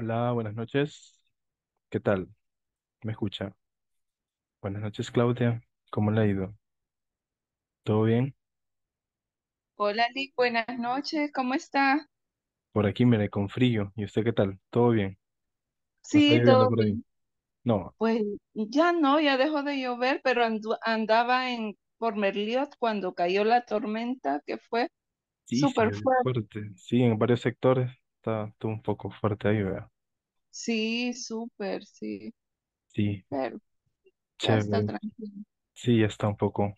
Hola, buenas noches. ¿Qué tal? ¿Me escucha? Buenas noches, Claudia. ¿Cómo le ha ido? ¿Todo bien? Hola, Lick, buenas noches, ¿cómo está? Por aquí, mire, con frío. ¿Y usted qué tal? ¿Todo bien? Sí, todo bien. No. Pues ya no, ya dejó de llover, pero andaba en por Merliot cuando cayó la tormenta, que fue súper fuerte. Sí, en varios sectores está, estuvo un poco fuerte ahí, ¿verdad? Sí, súper, sí. Sí, Pero ya está tranquilo. Sí, ya está un poco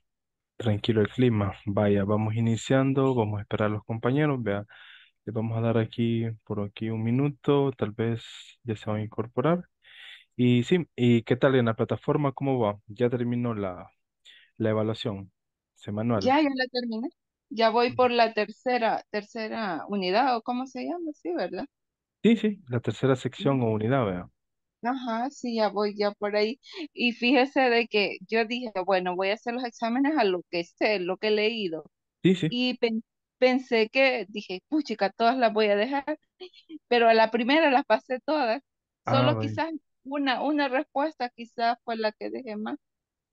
tranquilo el clima. Vaya, vamos iniciando, vamos a esperar a los compañeros, vea. Les vamos a dar aquí, por aquí un minuto, tal vez ya se van a incorporar. Y sí, ¿y qué tal en la plataforma? ¿Cómo va? Ya terminó la, la evaluación semanal. Ya, ya la terminé. Ya voy por la tercera, tercera unidad, o cómo se llama, sí, ¿verdad? Sí, sí, la tercera sección o unidad, vea. Ajá, sí, ya voy ya por ahí. Y fíjese de que yo dije, bueno, voy a hacer los exámenes a lo que sé, lo que he leído. Sí, sí. Y pensé que, dije, puchica, todas las voy a dejar, pero a la primera las pasé todas. Ah, solo quizás una, una respuesta quizás fue la que dejé más,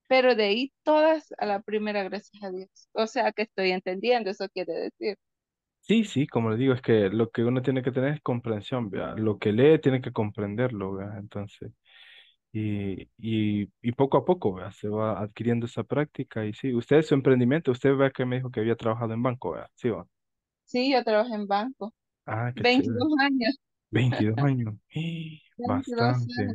pero de ahí todas a la primera, gracias a Dios. O sea que estoy entendiendo, eso quiere decir. Sí, sí, como les digo, es que lo que uno tiene que tener es comprensión, ¿vea? Lo que lee tiene que comprenderlo, ¿vea? Entonces, y, y, y poco a poco, ¿vea? Se va adquiriendo esa práctica y sí, usted es su emprendimiento, usted ve que me dijo que había trabajado en banco, ¿verdad? Sí, va. Sí, yo trabajé en banco. Ah, qué 22 años. 22 años. ¡Eh! Bastante.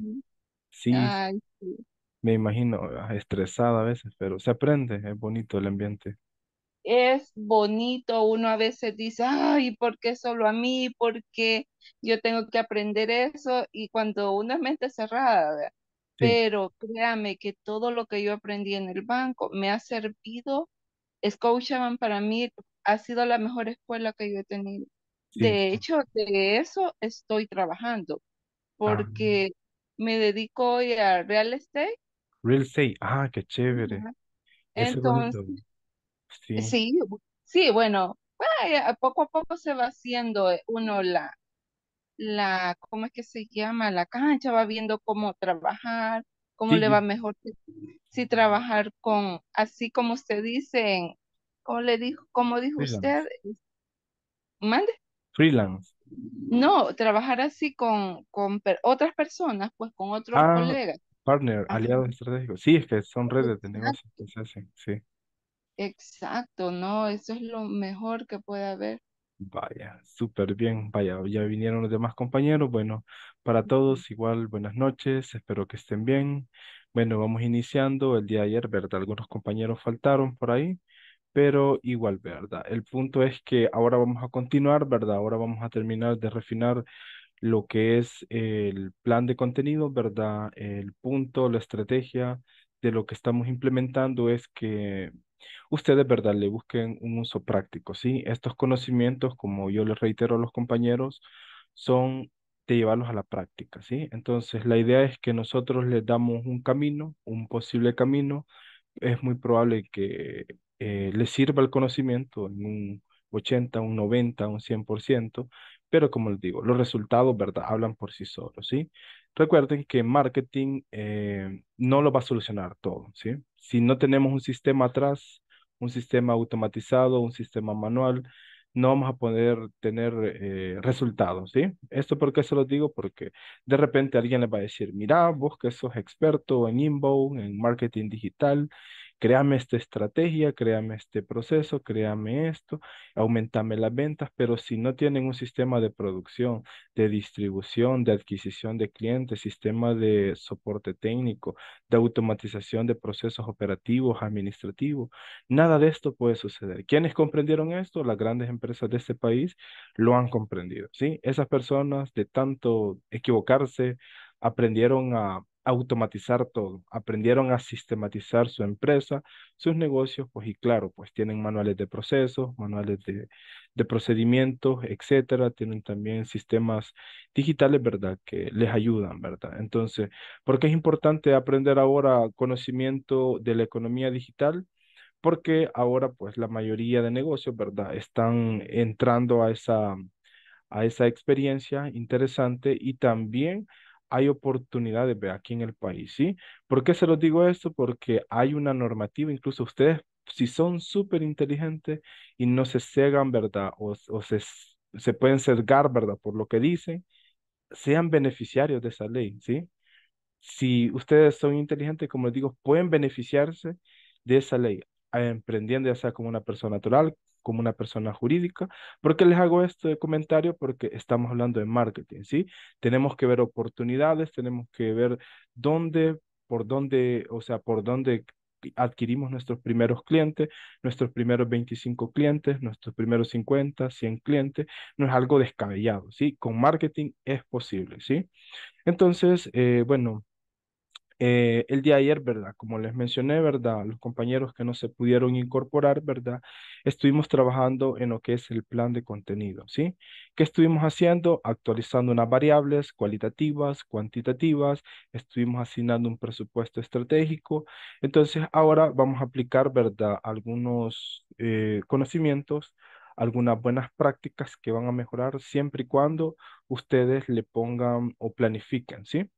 Sí, Ay, sí. me imagino, estresada a veces, pero se aprende, es bonito el ambiente es bonito, uno a veces dice, ay, ¿por qué solo a mí? ¿Por qué yo tengo que aprender eso? Y cuando uno es mente cerrada, pero créame que todo lo que yo aprendí en el banco me ha servido. Scotiabank para mí ha sido la mejor escuela que yo he tenido. De hecho, de eso estoy trabajando, ah. porque me dedico a real estate. Real estate, ah, qué chévere. Entonces, Sí, sí, bueno, poco a poco se va haciendo eh, uno la, la, ¿cómo es que se llama? La cancha, va viendo cómo trabajar, cómo le va mejor si, trabajar con, así como usted dice, ¿cómo le dijo, cómo dijo usted? ¿Mande? Freelance. No, trabajar así con, con otras personas, pues con otros ah, colegas. Partner, aliado estratégico. Sí, es que son redes de negocios que se hacen, sí. Exacto, no, eso es lo mejor que puede haber. Vaya, súper bien. Vaya, ya vinieron los demás compañeros. Bueno, para todos igual, buenas noches. Espero que estén bien. Bueno, vamos iniciando. El día de ayer, ¿verdad? Algunos compañeros faltaron por ahí, pero igual, ¿verdad? El punto es que ahora vamos a continuar, ¿verdad? Ahora vamos a terminar de refinar lo que es el plan de contenido, ¿verdad? El punto, la estrategia de lo que estamos implementando es que ustedes, ¿verdad?, le busquen un uso práctico, ¿sí? Estos conocimientos, como yo les reitero a los compañeros, son de llevarlos a la práctica, ¿sí? Entonces, la idea es que nosotros les damos un camino, un posible camino, es muy probable que eh, les sirva el conocimiento en un 80, un 90, un 100%, pero como les digo, los resultados, ¿verdad?, hablan por sí solos, ¿sí? Recuerden que marketing eh, no lo va a solucionar todo, ¿sí? Si no tenemos un sistema atrás, un sistema automatizado, un sistema manual, no vamos a poder tener eh, resultados, ¿sí? Esto porque se lo digo, porque de repente alguien les va a decir, mira, vos que sos experto en inbound, en marketing digital, créame esta estrategia, créame este proceso, créame esto, aumentame las ventas, pero si no tienen un sistema de producción, de distribución, de adquisición de clientes, sistema de soporte técnico, de automatización de procesos operativos, administrativos, nada de esto puede suceder. ¿Quiénes comprendieron esto? Las grandes empresas de este país lo han comprendido, ¿sí? Esas personas de tanto equivocarse, aprendieron a automatizar todo, aprendieron a sistematizar su empresa, sus negocios, pues y claro, pues tienen manuales de procesos, manuales de, procedimientos, etcétera, tienen también sistemas digitales, ¿verdad? Que les ayudan, ¿verdad? Entonces, ¿por qué es importante aprender ahora conocimiento de la economía digital? Porque ahora, pues la mayoría de negocios, ¿verdad? Están entrando a esa, a esa experiencia interesante y también hay oportunidades aquí en el país, ¿sí? ¿Por qué se los digo esto? Porque hay una normativa, incluso ustedes, si son súper inteligentes y no se cegan, ¿verdad? O, se, pueden sesgar, ¿verdad? Por lo que dicen, sean beneficiarios de esa ley, ¿sí? Si ustedes son inteligentes, como les digo, pueden beneficiarse de esa ley, eh, emprendiendo ya sea como una persona natural, como una persona jurídica. ¿Por qué les hago este comentario? Porque estamos hablando de marketing, ¿sí? Tenemos que ver oportunidades, tenemos que ver dónde, por dónde, o sea, por dónde adquirimos nuestros primeros clientes, nuestros primeros 25 clientes, nuestros primeros 50, 100 clientes, no es algo descabellado, ¿sí? Con marketing es posible, ¿sí? Entonces, eh, bueno, eh, el día de ayer, ¿verdad? Como les mencioné, ¿verdad? Los compañeros que no se pudieron incorporar, ¿verdad? Estuvimos trabajando en lo que es el plan de contenido, ¿sí? ¿Qué estuvimos haciendo? Actualizando unas variables cualitativas, cuantitativas, estuvimos asignando un presupuesto estratégico. Entonces, ahora vamos a aplicar, ¿verdad? Algunos eh, conocimientos algunas buenas prácticas que van a mejorar siempre y cuando ustedes le pongan o planifiquen, ¿sí?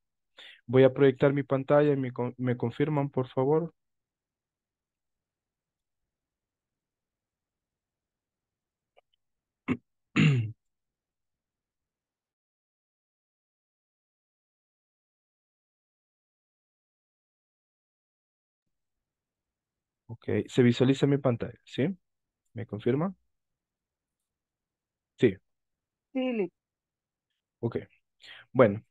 Voy a proyectar mi pantalla y me, confirman, por favor. ok, se visualiza mi pantalla, ¿sí? ¿Me confirma? Sí. Sí. Ok. Bueno,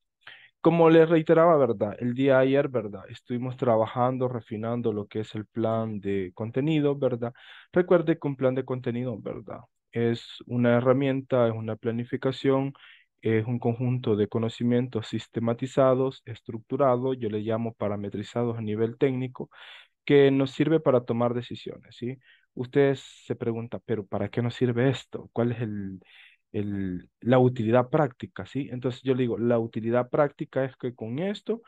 como les reiteraba, ¿verdad? El día ayer, ¿verdad? Estuvimos trabajando, refinando lo que es el plan de contenido, ¿verdad? Recuerde que un plan de contenido, ¿verdad? Es una herramienta, es una planificación, es un conjunto de conocimientos sistematizados, estructurados, yo le llamo parametrizados a nivel técnico, que nos sirve para tomar decisiones, ¿sí? Ustedes se preguntan, pero ¿para qué nos sirve esto? ¿Cuál es el, la utilidad práctica, ¿sí? Entonces yo le digo, la utilidad práctica es que con esto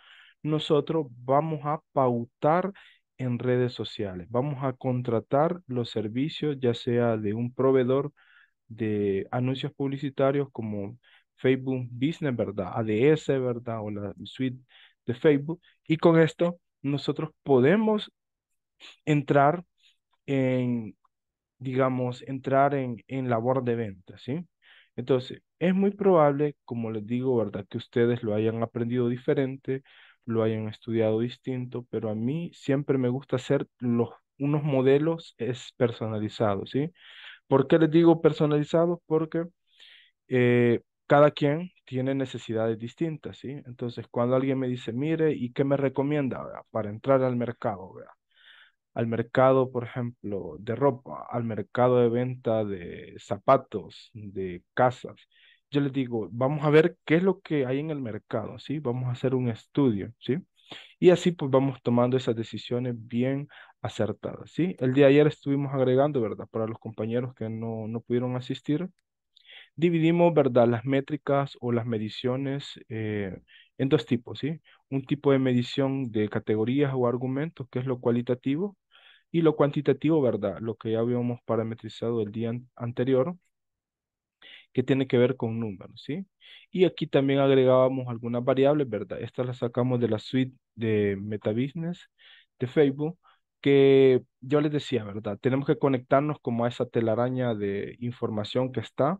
nosotros vamos a pautar en redes sociales, vamos a contratar los servicios ya sea de un proveedor de anuncios publicitarios como Facebook Business, ¿verdad? ADS, ¿verdad? O la suite de Facebook. Y con esto nosotros podemos entrar en, digamos, entrar en, en labor de venta, ¿sí? Entonces, es muy probable, como les digo, ¿verdad? Que ustedes lo hayan aprendido diferente, lo hayan estudiado distinto, pero a mí siempre me gusta hacer los, unos modelos es personalizados, ¿sí? ¿Por qué les digo personalizados? Porque eh, cada quien tiene necesidades distintas, ¿sí? Entonces, cuando alguien me dice, mire, ¿y qué me recomienda para entrar al mercado? ¿verdad? al mercado, por ejemplo, de ropa, al mercado de venta de zapatos, de casas. Yo les digo, vamos a ver qué es lo que hay en el mercado, ¿sí? Vamos a hacer un estudio, ¿sí? Y así pues vamos tomando esas decisiones bien acertadas, ¿sí? El día de ayer estuvimos agregando, ¿verdad? Para los compañeros que no, pudieron asistir, dividimos, ¿verdad? Las métricas o las mediciones eh, en dos tipos, ¿sí? Un tipo de medición de categorías o argumentos, que es lo cualitativo, y lo cuantitativo, ¿verdad? Lo que ya habíamos parametrizado el día anterior, que tiene que ver con números, ¿sí? Y aquí también agregábamos algunas variables, ¿verdad? esta la sacamos de la suite de MetaBusiness de Facebook, que yo les decía, ¿verdad? Tenemos que conectarnos como a esa telaraña de información que está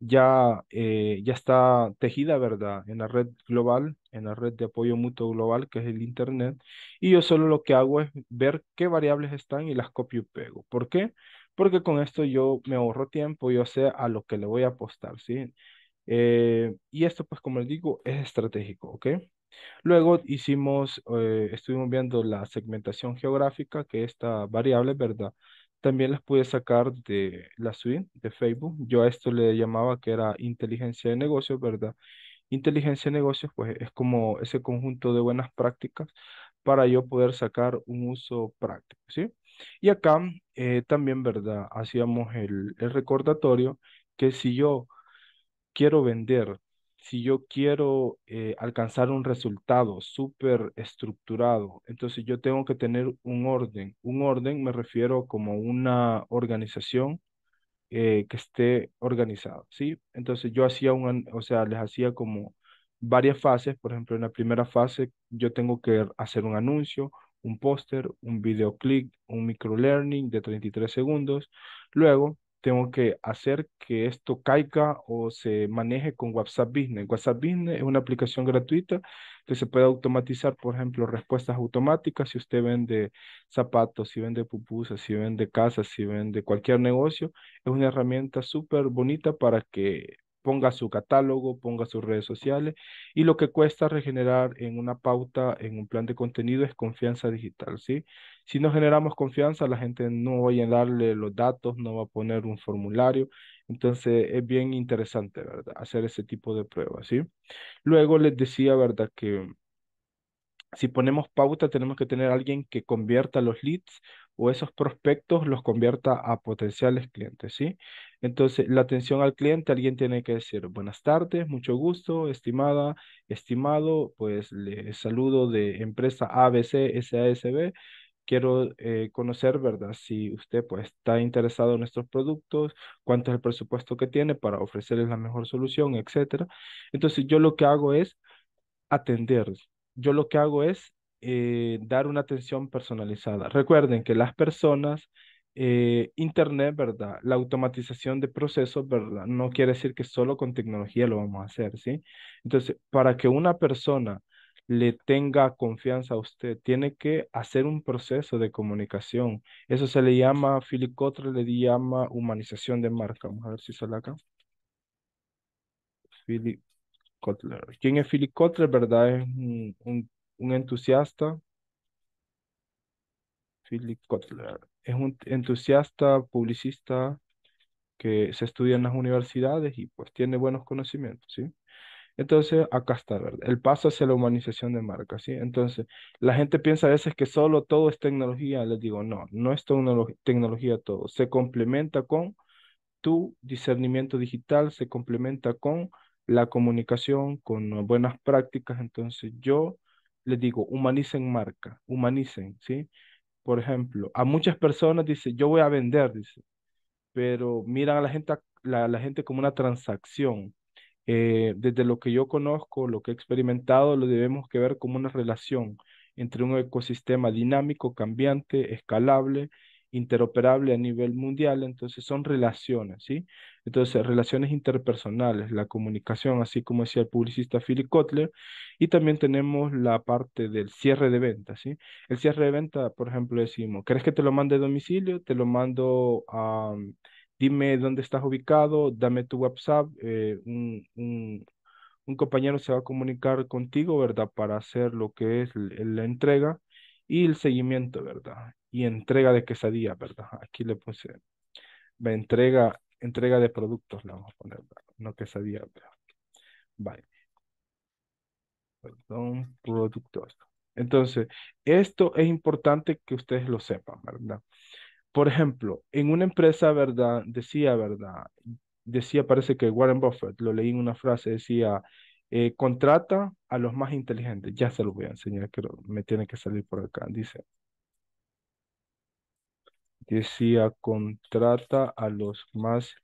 ya, eh, ya está tejida, ¿verdad? En la red global, en la red de apoyo mutuo global, que es el Internet. Y yo solo lo que hago es ver qué variables están y las copio y pego. ¿Por qué? Porque con esto yo me ahorro tiempo, yo sé a lo que le voy a apostar, ¿sí? Eh, y esto, pues como les digo, es estratégico, ¿ok? Luego hicimos, eh, estuvimos viendo la segmentación geográfica, que esta variable, ¿verdad? También las pude sacar de la suite de Facebook. Yo a esto le llamaba que era inteligencia de negocios, ¿verdad? Inteligencia de negocios, pues es como ese conjunto de buenas prácticas para yo poder sacar un uso práctico, ¿sí? Y acá eh, también, ¿verdad? Hacíamos el, el recordatorio que si yo quiero vender si yo quiero eh, alcanzar un resultado súper estructurado, entonces yo tengo que tener un orden. Un orden me refiero como una organización eh, que esté organizada, ¿sí? Entonces yo hacía un, o sea, les hacía como varias fases. Por ejemplo, en la primera fase yo tengo que hacer un anuncio, un póster, un videoclip, un microlearning de 33 segundos. Luego tengo que hacer que esto caiga o se maneje con WhatsApp Business. WhatsApp Business es una aplicación gratuita que se puede automatizar, por ejemplo, respuestas automáticas. Si usted vende zapatos, si vende pupusas, si vende casas, si vende cualquier negocio, es una herramienta súper bonita para que ponga su catálogo, ponga sus redes sociales y lo que cuesta regenerar en una pauta, en un plan de contenido es confianza digital, ¿sí? Si no generamos confianza, la gente no va a darle los datos, no va a poner un formulario. Entonces es bien interesante, ¿verdad? Hacer ese tipo de pruebas, ¿sí? Luego les decía, ¿verdad? Que si ponemos pauta, tenemos que tener alguien que convierta los leads o esos prospectos los convierta a potenciales clientes, ¿sí? Entonces, la atención al cliente, alguien tiene que decir, buenas tardes, mucho gusto, estimada, estimado, pues le saludo de empresa ABC, SASB, quiero eh, conocer, ¿verdad? Si usted pues está interesado en nuestros productos, cuánto es el presupuesto que tiene para ofrecerles la mejor solución, etc. Entonces yo lo que hago es atender. Yo lo que hago es eh, dar una atención personalizada. Recuerden que las personas, eh, Internet, ¿verdad? La automatización de procesos, ¿verdad? No quiere decir que solo con tecnología lo vamos a hacer, ¿sí? Entonces, para que una persona le tenga confianza a usted. Tiene que hacer un proceso de comunicación. Eso se le llama, Philip Kotler le llama humanización de marca. Vamos a ver si sale acá. Philip Kotler. ¿Quién es Philip Kotler? ¿Verdad? Es un, entusiasta. Philip Kotler. Es un entusiasta, publicista que se estudia en las universidades y pues tiene buenos conocimientos, ¿sí? Entonces, acá está, ¿verdad? El paso hacia la humanización de marca, ¿sí? Entonces, la gente piensa a veces que solo todo es tecnología. Les digo, no, no es tecnología todo. Se complementa con tu discernimiento digital, se complementa con la comunicación, con buenas prácticas. Entonces, yo les digo, humanicen marca, humanicen, ¿sí? Por ejemplo, a muchas personas dice, yo voy a vender, dice, pero miran a la gente, la, la gente como una transacción eh, desde lo que yo conozco, lo que he experimentado, lo debemos que ver como una relación entre un ecosistema dinámico, cambiante, escalable, interoperable a nivel mundial. Entonces son relaciones, ¿sí? Entonces relaciones interpersonales, la comunicación, así como decía el publicista Philip Kotler, y también tenemos la parte del cierre de venta, ¿sí? El cierre de venta, por ejemplo, decimos, ¿querés que te lo mande a domicilio? Te lo mando a dime dónde estás ubicado, dame tu WhatsApp, eh, un, compañero se va a comunicar contigo, ¿verdad? Para hacer lo que es la entrega y el seguimiento, ¿verdad? Y entrega de quesadilla, ¿verdad? Aquí le puse, entrega, entrega de productos, la vamos a poner, ¿verdad? no quesadilla, ¿verdad? Vale. Perdón, productos. Entonces, esto es importante que ustedes lo sepan, ¿verdad? por ejemplo, en una empresa, ¿verdad? Decía, ¿verdad? Decía, parece que Warren Buffett, lo leí en una frase, decía, eh, contrata a los más inteligentes. Ya se los voy a enseñar, que me tiene que salir por acá. Dice, decía, contrata a los más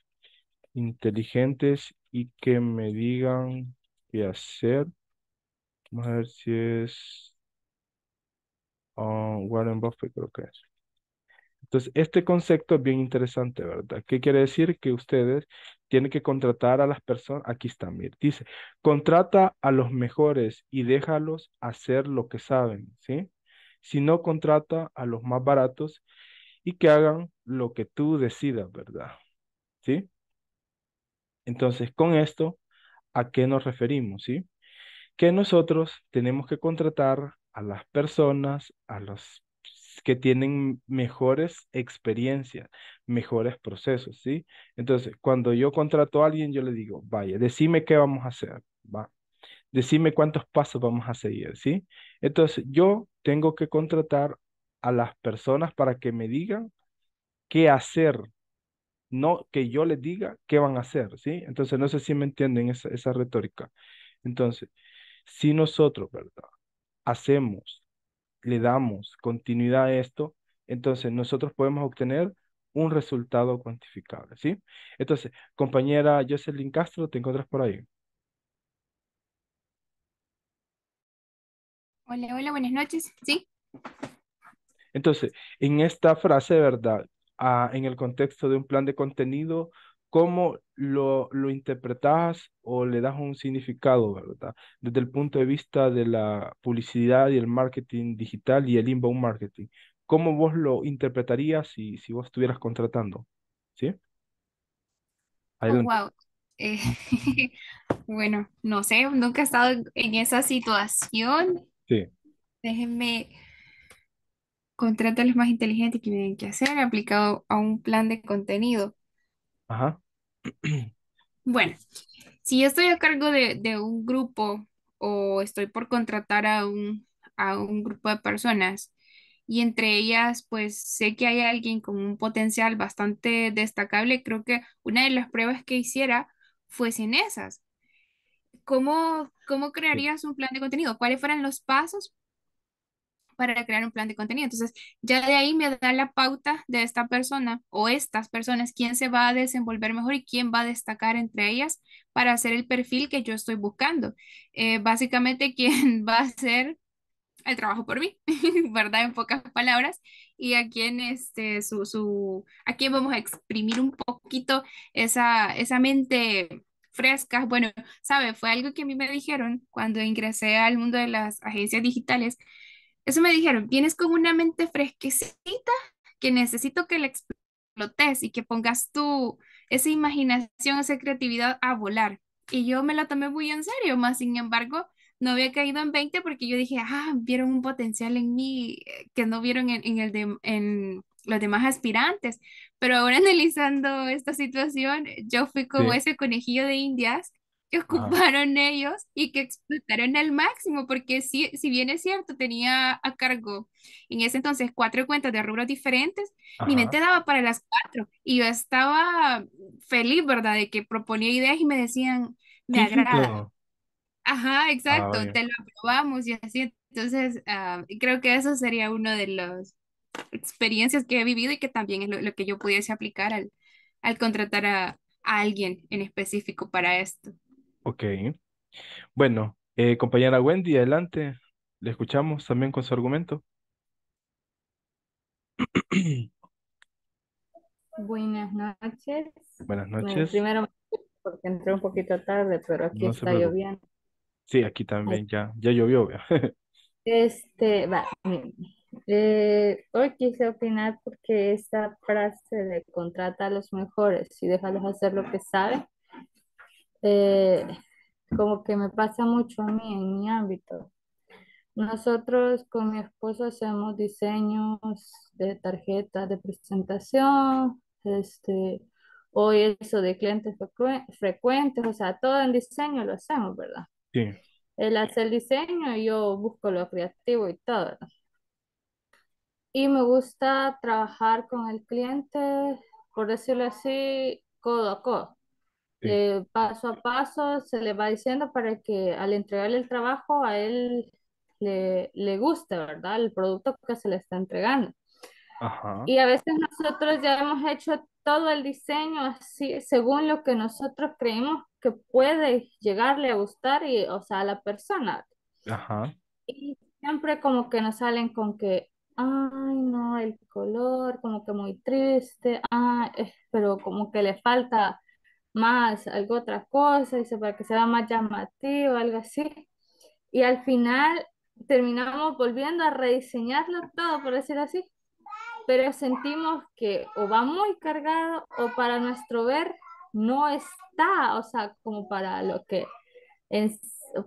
inteligentes y que me digan qué hacer. Vamos a ver si es ah, Warren Buffett, creo que es. Entonces, este concepto es bien interesante, ¿verdad? ¿Qué quiere decir? Que ustedes tienen que contratar a las personas, aquí está, mire, dice, contrata a los mejores y déjalos hacer lo que saben, ¿sí? Si no, contrata a los más baratos y que hagan lo que tú decidas, ¿verdad? ¿Sí? Entonces, con esto, ¿a qué nos referimos, sí? Que nosotros tenemos que contratar a las personas, a los que tienen mejores experiencias, mejores procesos, ¿sí? Entonces, cuando yo contrato a alguien, yo le digo, vaya, decime qué vamos a hacer, va. Decime cuántos pasos vamos a seguir, ¿sí? Entonces, yo tengo que contratar a las personas para que me digan qué hacer, no que yo les diga qué van a hacer, ¿sí? Entonces, no sé si me entienden esa, retórica. Entonces, si nosotros, ¿verdad? Hacemos le damos continuidad a esto, entonces nosotros podemos obtener un resultado cuantificable, ¿sí? Entonces, compañera Jocelyn Castro, ¿te encuentras por ahí? Hola, hola, buenas noches, ¿sí? Entonces, en esta frase, ¿verdad? Ah, en el contexto de un plan de contenido, ¿cómo lo, lo interpretas o le das un significado, ¿verdad? Desde el punto de vista de la publicidad y el marketing digital y el inbound marketing. ¿Cómo vos lo interpretarías si, si vos estuvieras contratando? ¿Sí? Oh, eh, bueno, no sé, nunca he estado en esa situación. Sí. Déjenme contratar a los más inteligentes que tienen que hacer, aplicado a un plan de contenido. Ajá. Bueno, si yo estoy a cargo de, un grupo o estoy por contratar a un, grupo de personas y entre ellas pues sé que hay alguien con un potencial bastante destacable, creo que una de las pruebas que hiciera fuesen esas. ¿Cómo, cómo crearías un plan de contenido? ¿Cuáles fueran los pasos para crear un plan de contenido. Entonces, ya de ahí me da la pauta de esta persona o estas personas, quién se va a desenvolver mejor y quién va a destacar entre ellas para hacer el perfil que yo estoy buscando. Eh, básicamente, quién va a hacer el trabajo por mí, ¿verdad? En pocas palabras, y a quién, este, su, a quién vamos a exprimir un poquito esa, esa mente fresca. Bueno, sabe, fue algo que a mí me dijeron cuando ingresé al mundo de las agencias digitales, eso me dijeron, vienes con una mente fresquecita que necesito que la explotes y que pongas tú esa imaginación, esa creatividad a volar. Y yo me la tomé muy en serio, más sin embargo, no había caído en 20 porque yo dije, ah, vieron un potencial en mí eh, que no vieron en, el de, en los demás aspirantes. Pero ahora analizando esta situación, yo fui como ese conejillo de indias que ocuparon ellos y que explotaron al máximo, porque si, si bien es cierto, tenía a cargo en ese entonces cuatro cuentas de rubros diferentes, Ajá. mi mente daba para las cuatro y yo estaba feliz, ¿verdad? De que proponía ideas y me decían, me agrada. Ajá, exacto, te lo aprobamos y así. Entonces, ah, creo que eso sería uno de los experiencias que he vivido y que también es lo, que yo pudiese aplicar al, al contratar a alguien en específico para esto. Ok. Bueno, eh, compañera Wendy, adelante. Le escuchamos también con su argumento. Buenas noches. Buenas noches. primero, porque entré un poquito tarde, pero aquí está lloviendo. Sí, aquí también ya, ya llovió. Este, eh, hoy quise opinar porque esta frase de contrata a los mejores y déjalos hacer lo que saben eh, como que me pasa mucho a mí en mi ámbito. Nosotros con mi esposo hacemos diseños de tarjetas de presentación, este, hoy eso de clientes frecuentes, o sea, todo el diseño lo hacemos, ¿verdad? Sí. Él hace el diseño y yo busco lo creativo y todo. Y me gusta trabajar con el cliente, por decirlo así, codo a codo. Eh, paso a paso se le va diciendo para que al entregarle el trabajo a él le, guste, ¿verdad? El producto que se le está entregando. Y a veces nosotros ya hemos hecho todo el diseño así, según lo que nosotros creemos que puede llegarle a gustar, y, o sea, a la persona. Y siempre como que nos salen con que, ay, no, el color, como que muy triste, ah, eh, pero como que le falta más algo otra cosa, para que sea más llamativo, algo así. Y al final terminamos volviendo a rediseñarlo todo, por decirlo así, pero sentimos que o va muy cargado o para nuestro ver no está, o sea, como para lo que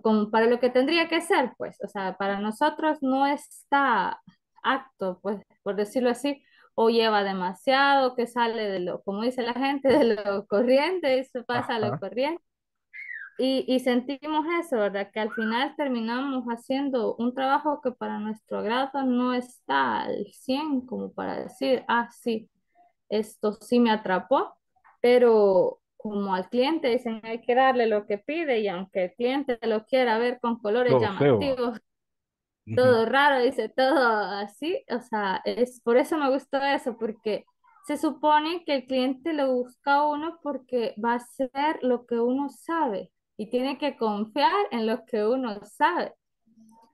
como para lo que tendría que ser, pues, o sea, para nosotros no está acto, pues, por decirlo así, o lleva demasiado, que sale de lo, como dice la gente, de lo corriente y se pasa a lo corriente. Y, y, sentimos eso, ¿verdad? Que al final terminamos haciendo un trabajo que para nuestro grado no está al 100, como para decir, ah, sí, esto sí me atrapó, pero como al cliente dicen, hay que darle lo que pide y aunque el cliente lo quiera ver con colores llamativos, todo raro, dice todo así, o sea, es por eso me gustó eso, porque se supone que el cliente lo busca uno porque va a hacer lo que uno sabe y tiene que confiar en lo que uno sabe.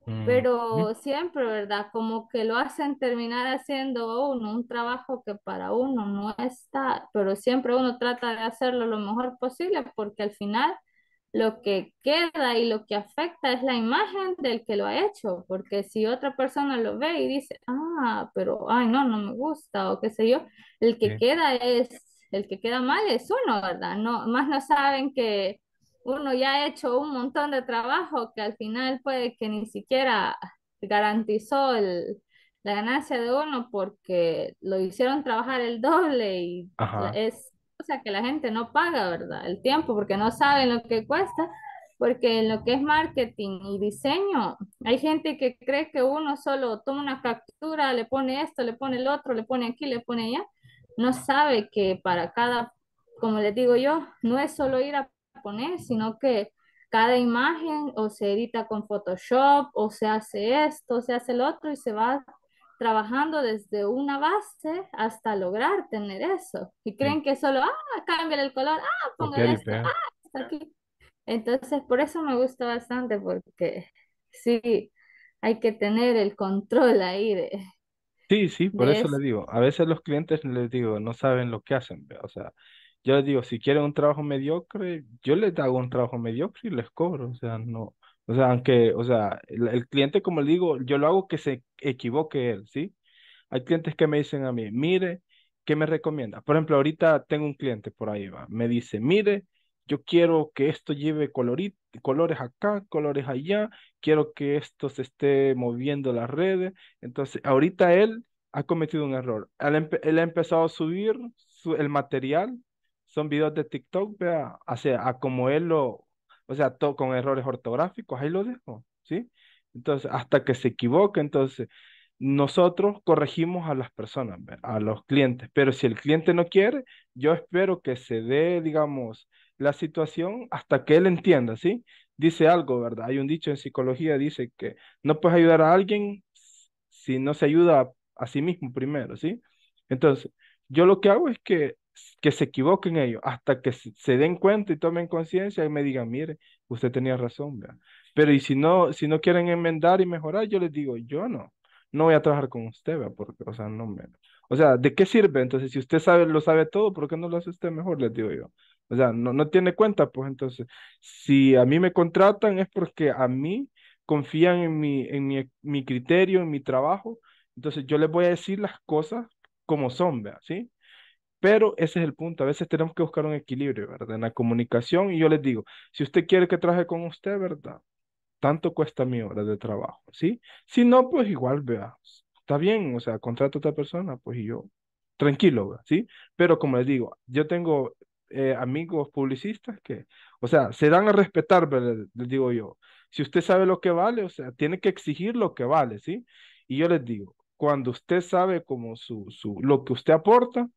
Mm, pero siempre, ¿verdad? Como que lo hacen terminar haciendo uno un trabajo que para uno no está, pero siempre uno trata de hacerlo lo mejor posible porque al final lo que queda y lo que afecta es la imagen del que lo ha hecho, porque si otra persona lo ve y dice, ah, pero, ay, no, no me gusta, o qué sé yo, el que queda es, el que queda mal es uno, ¿verdad? No, más no saben que uno ya ha hecho un montón de trabajo que al final puede que ni siquiera garantizó la ganancia de uno porque lo hicieron trabajar el doble y es que la gente no paga, ¿verdad? El tiempo, porque no saben lo que cuesta, porque en lo que es marketing y diseño, hay gente que cree que uno solo toma una captura, le pone esto, le pone el otro, le pone aquí, le pone allá, no sabe que para cada, como les digo yo, no es solo ir a poner, sino que cada imagen o se edita con Photoshop o se hace esto, se hace el otro y se va trabajando desde una base hasta lograr tener eso. Y creen que solo, ah, cambia el color, ah, pongan esto, ah, está aquí. Entonces, por eso me gusta bastante, porque sí, hay que tener el control ahí Sí, sí, por eso, le digo, a veces los clientes les digo, no saben lo que hacen, o sea, yo les digo, si quieren un trabajo mediocre, yo les hago un trabajo mediocre y les cobro, o sea, no, o sea, aunque, o sea, el, cliente, como le digo, yo lo hago que se equivoque él, ¿sí? Hay clientes que me dicen a mí, mire, ¿qué me recomienda? Por ejemplo, ahorita tengo un cliente por ahí, va, me dice, mire, yo quiero que esto lleve colorit colores acá, colores allá, quiero que esto se esté moviendo las redes. Entonces, ahorita él ha cometido un error. Él, ha empezado a subir el material, son videos de TikTok, vea, o a como él lo, o sea, todo con errores ortográficos, ahí lo dejo, ¿sí? Entonces, hasta que se equivoque, entonces, nosotros corregimos a las personas, a los clientes, pero si el cliente no quiere, yo espero que se dé, digamos, la situación hasta que él entienda, ¿sí? Dice algo, ¿verdad? Hay un dicho en psicología, dice que no puedes ayudar a alguien si no se ayuda a, a sí mismo primero, ¿sí? Entonces, yo lo que hago es que que se equivoquen ellos, hasta que se den cuenta y tomen conciencia y me digan, mire, usted tenía razón, vea Pero y si no, si no quieren enmendar y mejorar, yo les digo, yo no, no voy a trabajar con usted, Porque, o sea, no me... O sea, ¿de qué sirve? Entonces, si usted sabe, lo sabe todo, ¿por qué no lo hace usted mejor? Les digo yo. O sea, no, no tiene cuenta, pues entonces, si a mí me contratan es porque a mí confían en mi, en mi, criterio, en mi trabajo, entonces yo les voy a decir las cosas como son, vea ¿Sí? Pero ese es el punto, a veces tenemos que buscar un equilibrio, ¿verdad? En la comunicación, y yo les digo, si usted quiere que trabaje con usted, ¿verdad? Tanto cuesta mi hora de trabajo, ¿sí? Si no, pues igual, vea, está bien, o sea, contrato a otra persona, pues yo, tranquilo, ¿sí? Pero como les digo, yo tengo eh, amigos publicistas que, o sea, se dan a respetar, ¿verdad? Les digo yo, si usted sabe lo que vale, o sea, tiene que exigir lo que vale, ¿sí? Y yo les digo, cuando usted sabe como su, su, lo que usted aporta,